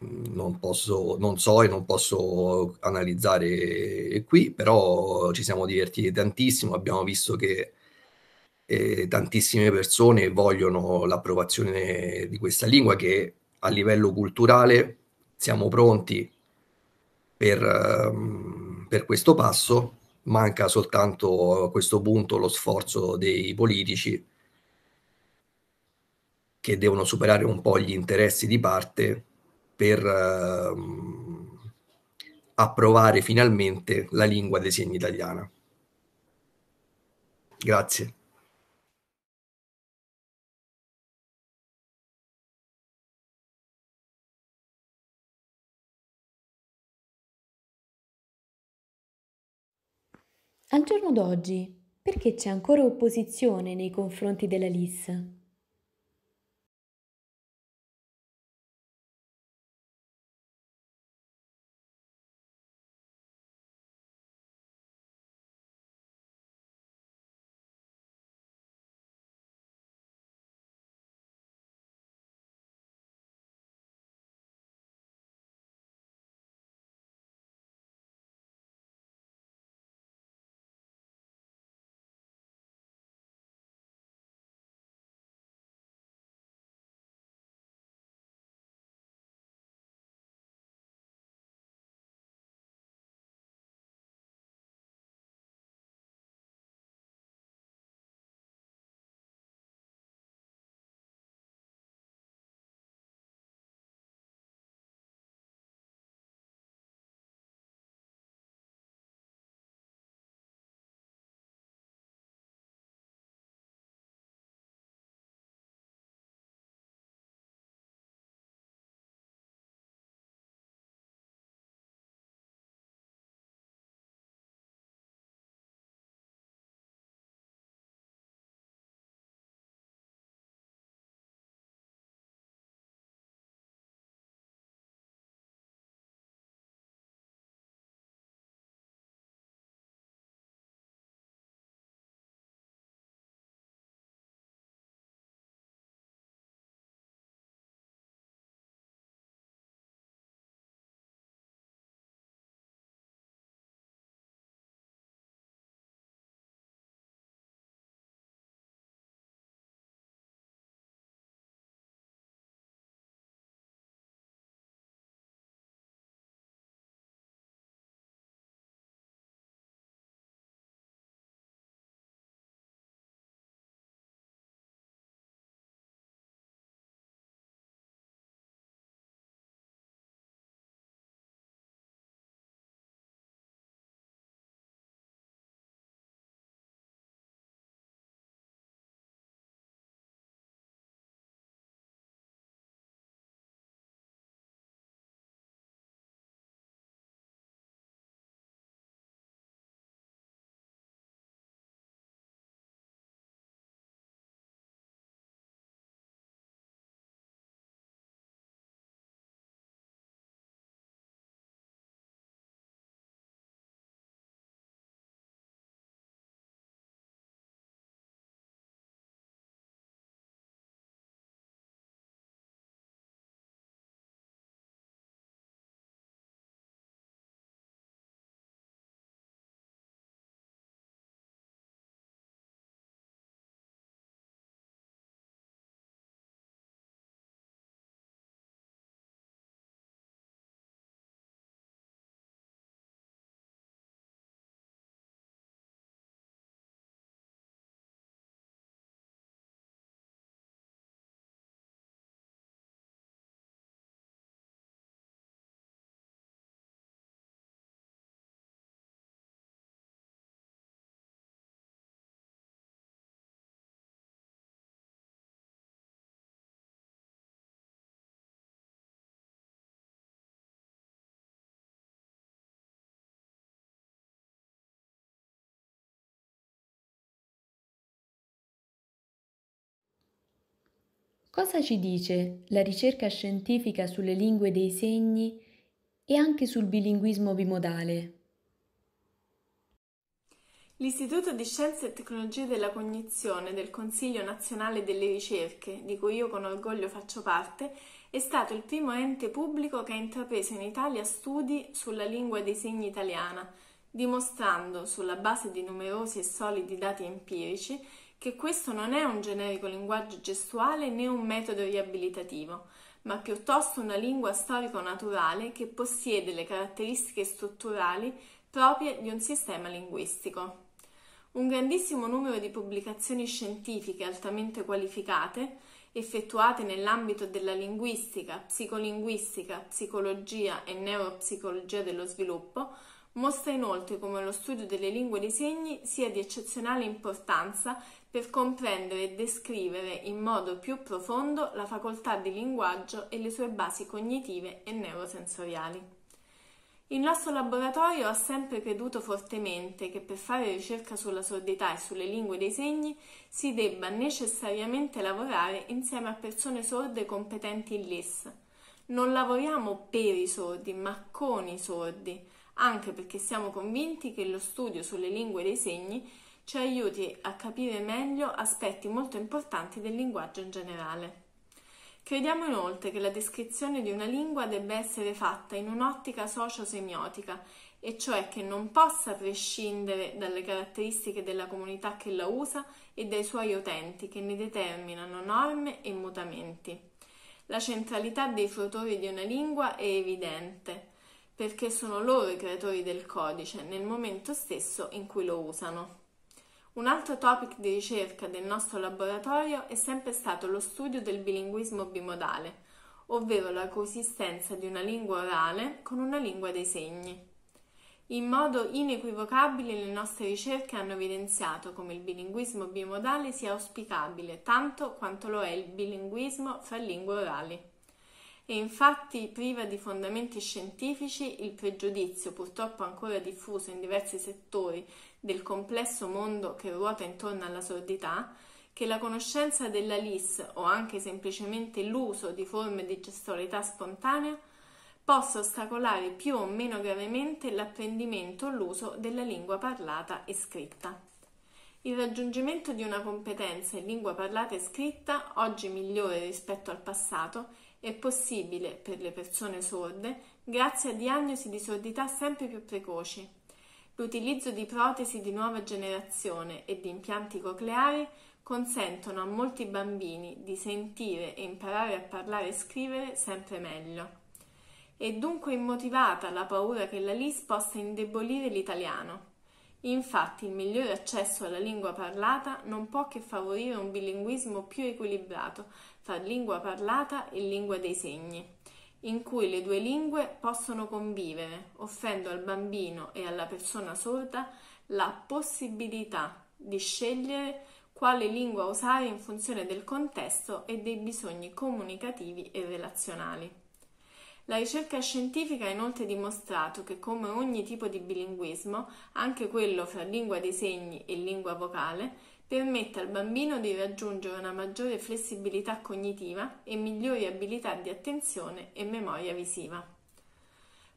non, posso, non so e non posso analizzare qui, però ci siamo divertiti tantissimo, abbiamo visto che eh, tantissime persone vogliono l'approvazione di questa lingua che a livello culturale siamo pronti per, ehm, per questo passo, manca soltanto a questo punto lo sforzo dei politici che devono superare un po' gli interessi di parte per uh, approvare finalmente la lingua dei segni italiana. Grazie. Al giorno d'oggi, perché c'è ancora opposizione nei confronti della LIS? Cosa ci dice la ricerca scientifica sulle lingue dei segni e anche sul bilinguismo bimodale? L'Istituto di Scienze e Tecnologie della Cognizione del Consiglio nazionale delle ricerche, di cui io con orgoglio faccio parte, è stato il primo ente pubblico che ha intrapreso in Italia studi sulla lingua dei segni italiana, dimostrando, sulla base di numerosi e solidi dati empirici, che questo non è un generico linguaggio gestuale né un metodo riabilitativo, ma piuttosto una lingua storico-naturale che possiede le caratteristiche strutturali proprie di un sistema linguistico. Un grandissimo numero di pubblicazioni scientifiche altamente qualificate, effettuate nell'ambito della linguistica, psicolinguistica, psicologia e neuropsicologia dello sviluppo, mostra inoltre come lo studio delle lingue dei segni sia di eccezionale importanza per comprendere e descrivere in modo più profondo la facoltà di linguaggio e le sue basi cognitive e neurosensoriali. Il nostro laboratorio ha sempre creduto fortemente che per fare ricerca sulla sordità e sulle lingue dei segni si debba necessariamente lavorare insieme a persone sorde competenti in LIS. Non lavoriamo per i sordi, ma con i sordi, anche perché siamo convinti che lo studio sulle lingue dei segni ci aiuti a capire meglio aspetti molto importanti del linguaggio in generale. Crediamo inoltre che la descrizione di una lingua debba essere fatta in un'ottica socio-semiotica, e cioè che non possa prescindere dalle caratteristiche della comunità che la usa e dai suoi utenti, che ne determinano norme e mutamenti. La centralità dei frutori di una lingua è evidente, perché sono loro i creatori del codice nel momento stesso in cui lo usano. Un altro topic di ricerca del nostro laboratorio è sempre stato lo studio del bilinguismo bimodale, ovvero la coesistenza di una lingua orale con una lingua dei segni. In modo inequivocabile le nostre ricerche hanno evidenziato come il bilinguismo bimodale sia auspicabile tanto quanto lo è il bilinguismo fra lingue orali. E infatti priva di fondamenti scientifici il pregiudizio, purtroppo ancora diffuso in diversi settori del complesso mondo che ruota intorno alla sordità, che la conoscenza della LIS o anche semplicemente l'uso di forme di gestualità spontanea possa ostacolare più o meno gravemente l'apprendimento o l'uso della lingua parlata e scritta. Il raggiungimento di una competenza in lingua parlata e scritta, oggi migliore rispetto al passato, è possibile per le persone sorde grazie a diagnosi di sordità sempre più precoci. L'utilizzo di protesi di nuova generazione e di impianti cocleari consentono a molti bambini di sentire e imparare a parlare e scrivere sempre meglio. È dunque immotivata la paura che la LIS possa indebolire l'italiano. Infatti il migliore accesso alla lingua parlata non può che favorire un bilinguismo più equilibrato, tra lingua parlata e lingua dei segni, in cui le due lingue possono convivere, offrendo al bambino e alla persona sorda la possibilità di scegliere quale lingua usare in funzione del contesto e dei bisogni comunicativi e relazionali. La ricerca scientifica ha inoltre dimostrato che, come ogni tipo di bilinguismo, anche quello fra lingua dei segni e lingua vocale, permette al bambino di raggiungere una maggiore flessibilità cognitiva e migliori abilità di attenzione e memoria visiva.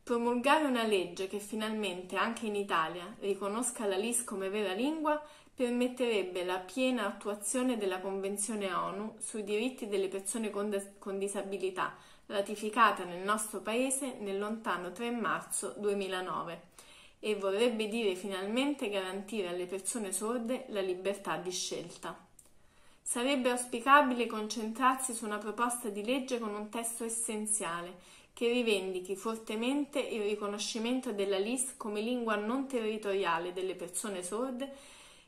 Promulgare una legge che finalmente anche in Italia riconosca la LIS come vera lingua permetterebbe la piena attuazione della Convenzione ONU sui diritti delle persone con, de- con disabilità, ratificata nel nostro Paese nel lontano 3 marzo 2009 e vorrebbe dire finalmente garantire alle persone sorde la libertà di scelta. Sarebbe auspicabile concentrarsi su una proposta di legge con un testo essenziale che rivendichi fortemente il riconoscimento della LIS come lingua non territoriale delle persone sorde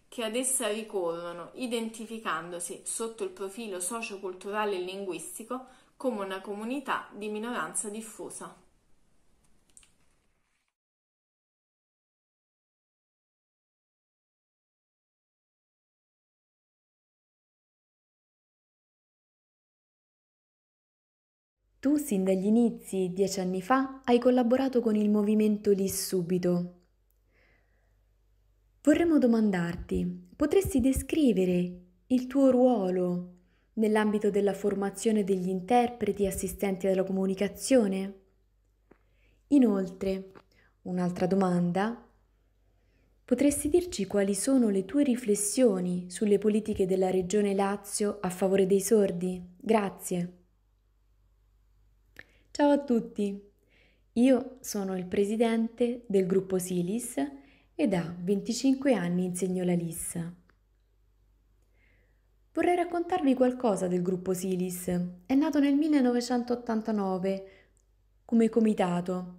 che ad essa ricorrono, identificandosi sotto il profilo socioculturale e linguistico come una comunità di minoranza diffusa. Tu sin dagli inizi, dieci anni fa, hai collaborato con il movimento Lì Subito. Vorremmo domandarti, potresti descrivere il tuo ruolo nell'ambito della formazione degli interpreti assistenti alla comunicazione? Inoltre, un'altra domanda, potresti dirci quali sono le tue riflessioni sulle politiche della Regione Lazio a favore dei sordi? Grazie. Ciao a tutti, io sono il presidente del gruppo Silis e da 25 anni insegno la LIS. Vorrei raccontarvi qualcosa del gruppo Silis. È nato nel 1989 come comitato.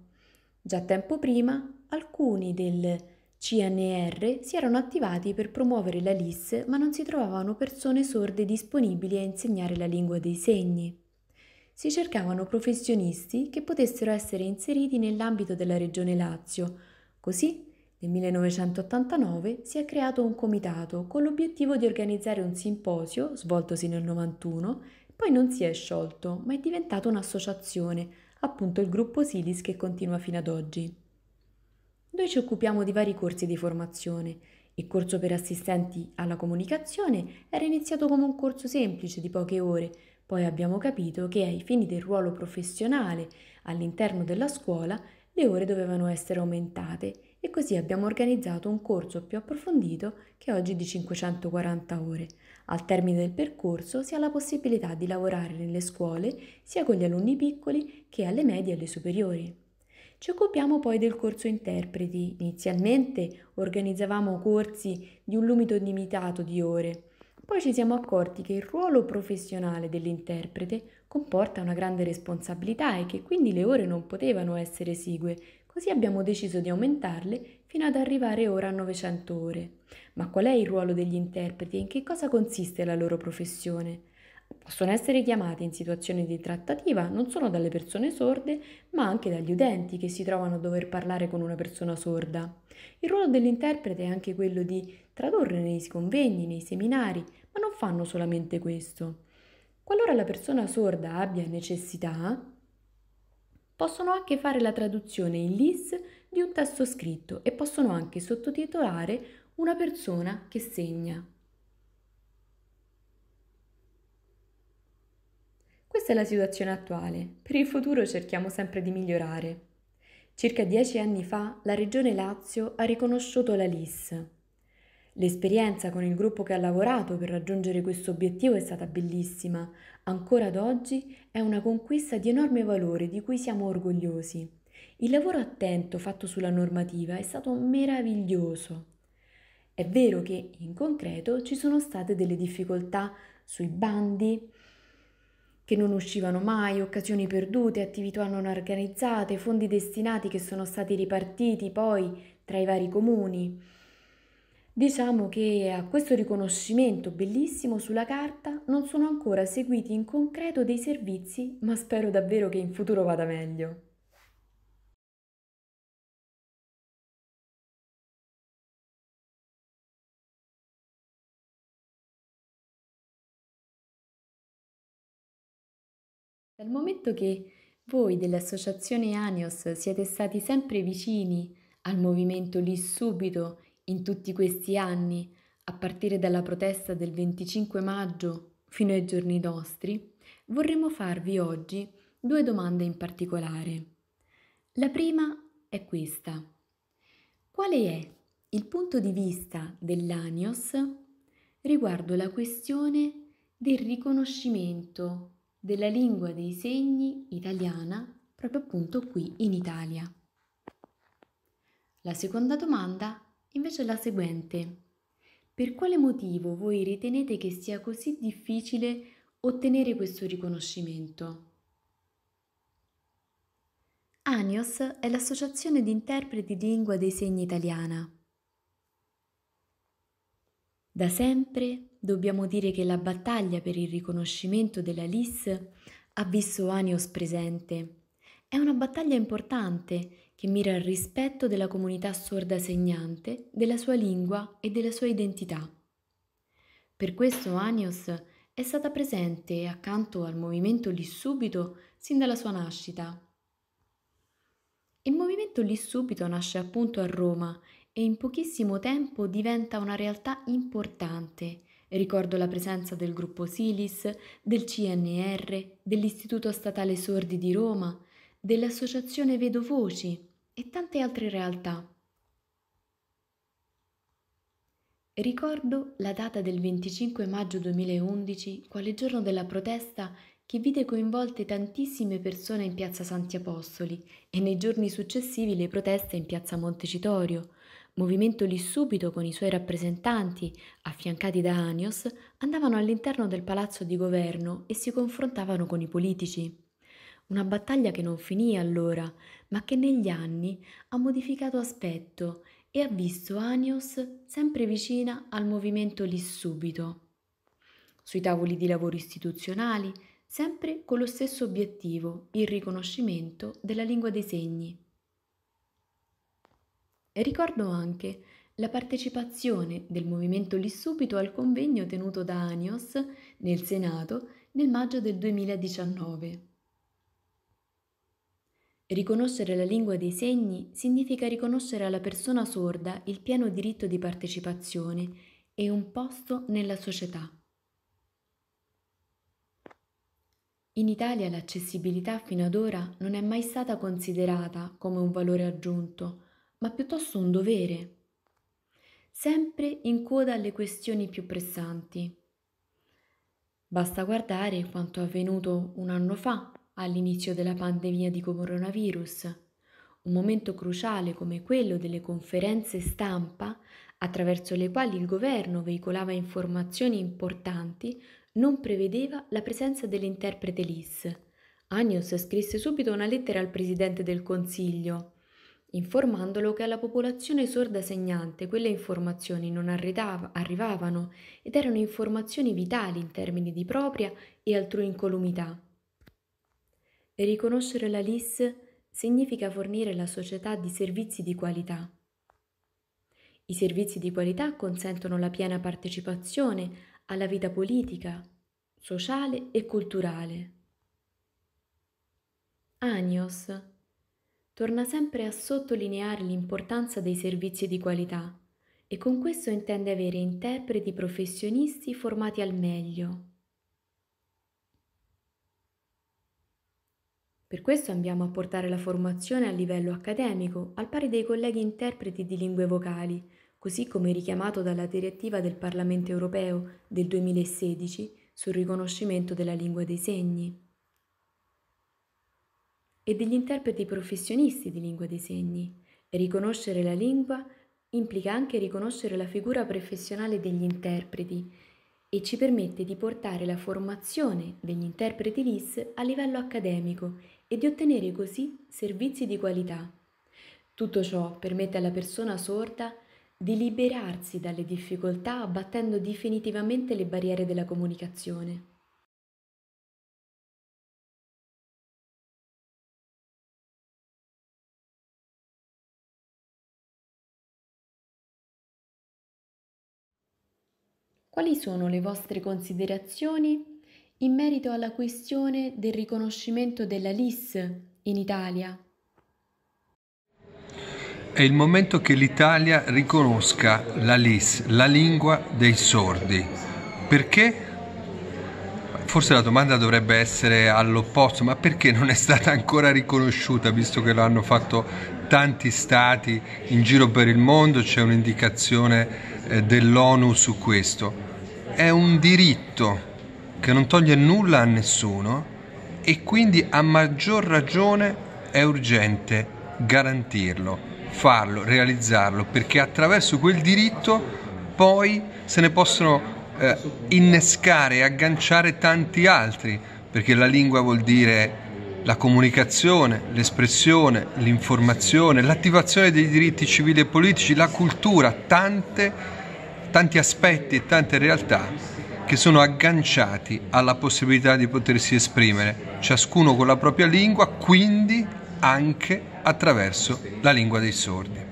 Già tempo prima alcuni del CNR si erano attivati per promuovere la LIS ma non si trovavano persone sorde disponibili a insegnare la lingua dei segni si cercavano professionisti che potessero essere inseriti nell'ambito della Regione Lazio. Così, nel 1989 si è creato un comitato con l'obiettivo di organizzare un simposio, svoltosi nel 91, poi non si è sciolto, ma è diventato un'associazione, appunto il gruppo Silis che continua fino ad oggi. Noi ci occupiamo di vari corsi di formazione. Il corso per assistenti alla comunicazione era iniziato come un corso semplice di poche ore, poi abbiamo capito che ai fini del ruolo professionale all'interno della scuola le ore dovevano essere aumentate e così abbiamo organizzato un corso più approfondito che oggi è di 540 ore. Al termine del percorso si ha la possibilità di lavorare nelle scuole sia con gli alunni piccoli che alle medie e alle superiori. Ci occupiamo poi del corso interpreti. Inizialmente organizzavamo corsi di un limite limitato di ore, poi ci siamo accorti che il ruolo professionale dell'interprete comporta una grande responsabilità e che quindi le ore non potevano essere esigue, così abbiamo deciso di aumentarle fino ad arrivare ora a 900 ore. Ma qual è il ruolo degli interpreti e in che cosa consiste la loro professione? Possono essere chiamate in situazioni di trattativa non solo dalle persone sorde, ma anche dagli udenti che si trovano a dover parlare con una persona sorda. Il ruolo dell'interprete è anche quello di tradurre nei convegni, nei seminari, ma non fanno solamente questo. Qualora la persona sorda abbia necessità, possono anche fare la traduzione in LIS di un testo scritto e possono anche sottotitolare una persona che segna. Questa è la situazione attuale, per il futuro cerchiamo sempre di migliorare. Circa dieci anni fa la Regione Lazio ha riconosciuto la LIS, L'esperienza con il gruppo che ha lavorato per raggiungere questo obiettivo è stata bellissima. Ancora ad oggi è una conquista di enorme valore di cui siamo orgogliosi. Il lavoro attento fatto sulla normativa è stato meraviglioso. È vero che in concreto ci sono state delle difficoltà sui bandi, che non uscivano mai, occasioni perdute, attività non organizzate, fondi destinati che sono stati ripartiti poi tra i vari comuni. Diciamo che a questo riconoscimento bellissimo sulla carta non sono ancora seguiti in concreto dei servizi, ma spero davvero che in futuro vada meglio. Dal momento che voi dell'associazione Anios siete stati sempre vicini al movimento lì subito in tutti questi anni, a partire dalla protesta del 25 maggio fino ai giorni nostri, vorremmo farvi oggi due domande in particolare. La prima è questa. Quale è il punto di vista dell'ANIOS riguardo la questione del riconoscimento della lingua dei segni italiana proprio appunto qui in Italia? La seconda domanda è Invece la seguente. Per quale motivo voi ritenete che sia così difficile ottenere questo riconoscimento? ANIOS è l'associazione di interpreti di lingua dei segni italiana. Da sempre dobbiamo dire che la battaglia per il riconoscimento della LIS ha visto Anios presente. È una battaglia importante che mira al rispetto della comunità sorda segnante, della sua lingua e della sua identità. Per questo Anios è stata presente accanto al movimento Lì Subito sin dalla sua nascita. Il movimento Lì Subito nasce appunto a Roma e in pochissimo tempo diventa una realtà importante. Ricordo la presenza del gruppo Silis, del CNR, dell'Istituto Statale Sordi di Roma, dell'associazione Vedo Voci e tante altre realtà. Ricordo la data del 25 maggio 2011 quale giorno della protesta che vide coinvolte tantissime persone in piazza Santi Apostoli e nei giorni successivi le proteste in piazza Montecitorio, movimento lì subito con i suoi rappresentanti, affiancati da Anios, andavano all'interno del palazzo di governo e si confrontavano con i politici. Una battaglia che non finì allora, ma che negli anni ha modificato aspetto e ha visto Anios sempre vicina al movimento lì subito. Sui tavoli di lavoro istituzionali, sempre con lo stesso obiettivo, il riconoscimento della lingua dei segni. E ricordo anche la partecipazione del movimento lì subito al convegno tenuto da Anios nel Senato nel maggio del 2019. Riconoscere la lingua dei segni significa riconoscere alla persona sorda il pieno diritto di partecipazione e un posto nella società. In Italia l'accessibilità fino ad ora non è mai stata considerata come un valore aggiunto, ma piuttosto un dovere, sempre in coda alle questioni più pressanti. Basta guardare quanto avvenuto un anno fa all'inizio della pandemia di coronavirus. Un momento cruciale come quello delle conferenze stampa, attraverso le quali il governo veicolava informazioni importanti, non prevedeva la presenza dell'interprete LIS. Agnos scrisse subito una lettera al presidente del Consiglio, informandolo che alla popolazione sorda segnante quelle informazioni non arredava, arrivavano ed erano informazioni vitali in termini di propria e altrui incolumità. Riconoscere la LIS significa fornire alla società di servizi di qualità. I servizi di qualità consentono la piena partecipazione alla vita politica, sociale e culturale. Anios torna sempre a sottolineare l'importanza dei servizi di qualità e con questo intende avere interpreti professionisti formati al meglio. Per questo andiamo a portare la formazione a livello accademico, al pari dei colleghi interpreti di lingue vocali, così come richiamato dalla direttiva del Parlamento europeo del 2016 sul riconoscimento della lingua dei segni e degli interpreti professionisti di lingua dei segni. Riconoscere la lingua implica anche riconoscere la figura professionale degli interpreti e ci permette di portare la formazione degli interpreti LIS a livello accademico e di ottenere così servizi di qualità. Tutto ciò permette alla persona sorda di liberarsi dalle difficoltà abbattendo definitivamente le barriere della comunicazione. Quali sono le vostre considerazioni in merito alla questione del riconoscimento della LIS in Italia. È il momento che l'Italia riconosca la LIS, la lingua dei sordi. Perché? Forse la domanda dovrebbe essere all'opposto, ma perché non è stata ancora riconosciuta, visto che l'hanno fatto tanti stati in giro per il mondo, c'è un'indicazione eh, dell'ONU su questo. È un diritto che non toglie nulla a nessuno e quindi a maggior ragione è urgente garantirlo, farlo, realizzarlo, perché attraverso quel diritto poi se ne possono eh, innescare e agganciare tanti altri, perché la lingua vuol dire la comunicazione, l'espressione, l'informazione, l'attivazione dei diritti civili e politici, la cultura, tante, tanti aspetti e tante realtà che sono agganciati alla possibilità di potersi esprimere, ciascuno con la propria lingua, quindi anche attraverso la lingua dei sordi.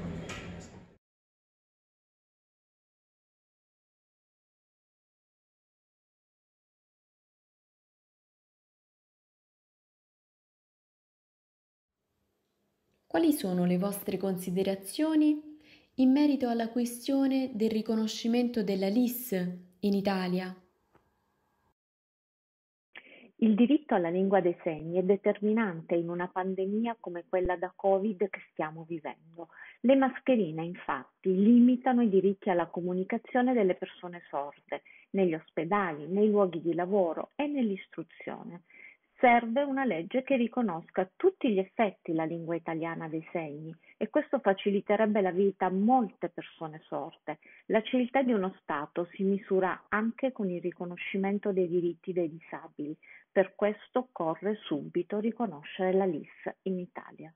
Quali sono le vostre considerazioni in merito alla questione del riconoscimento della LIS in Italia? Il diritto alla lingua dei segni è determinante in una pandemia come quella da Covid che stiamo vivendo. Le mascherine infatti limitano i diritti alla comunicazione delle persone sorde negli ospedali, nei luoghi di lavoro e nell'istruzione. Serve una legge che riconosca a tutti gli effetti la lingua italiana dei segni e questo faciliterebbe la vita a molte persone sorte. La civiltà di uno Stato si misura anche con il riconoscimento dei diritti dei disabili, per questo occorre subito riconoscere la LIS in Italia.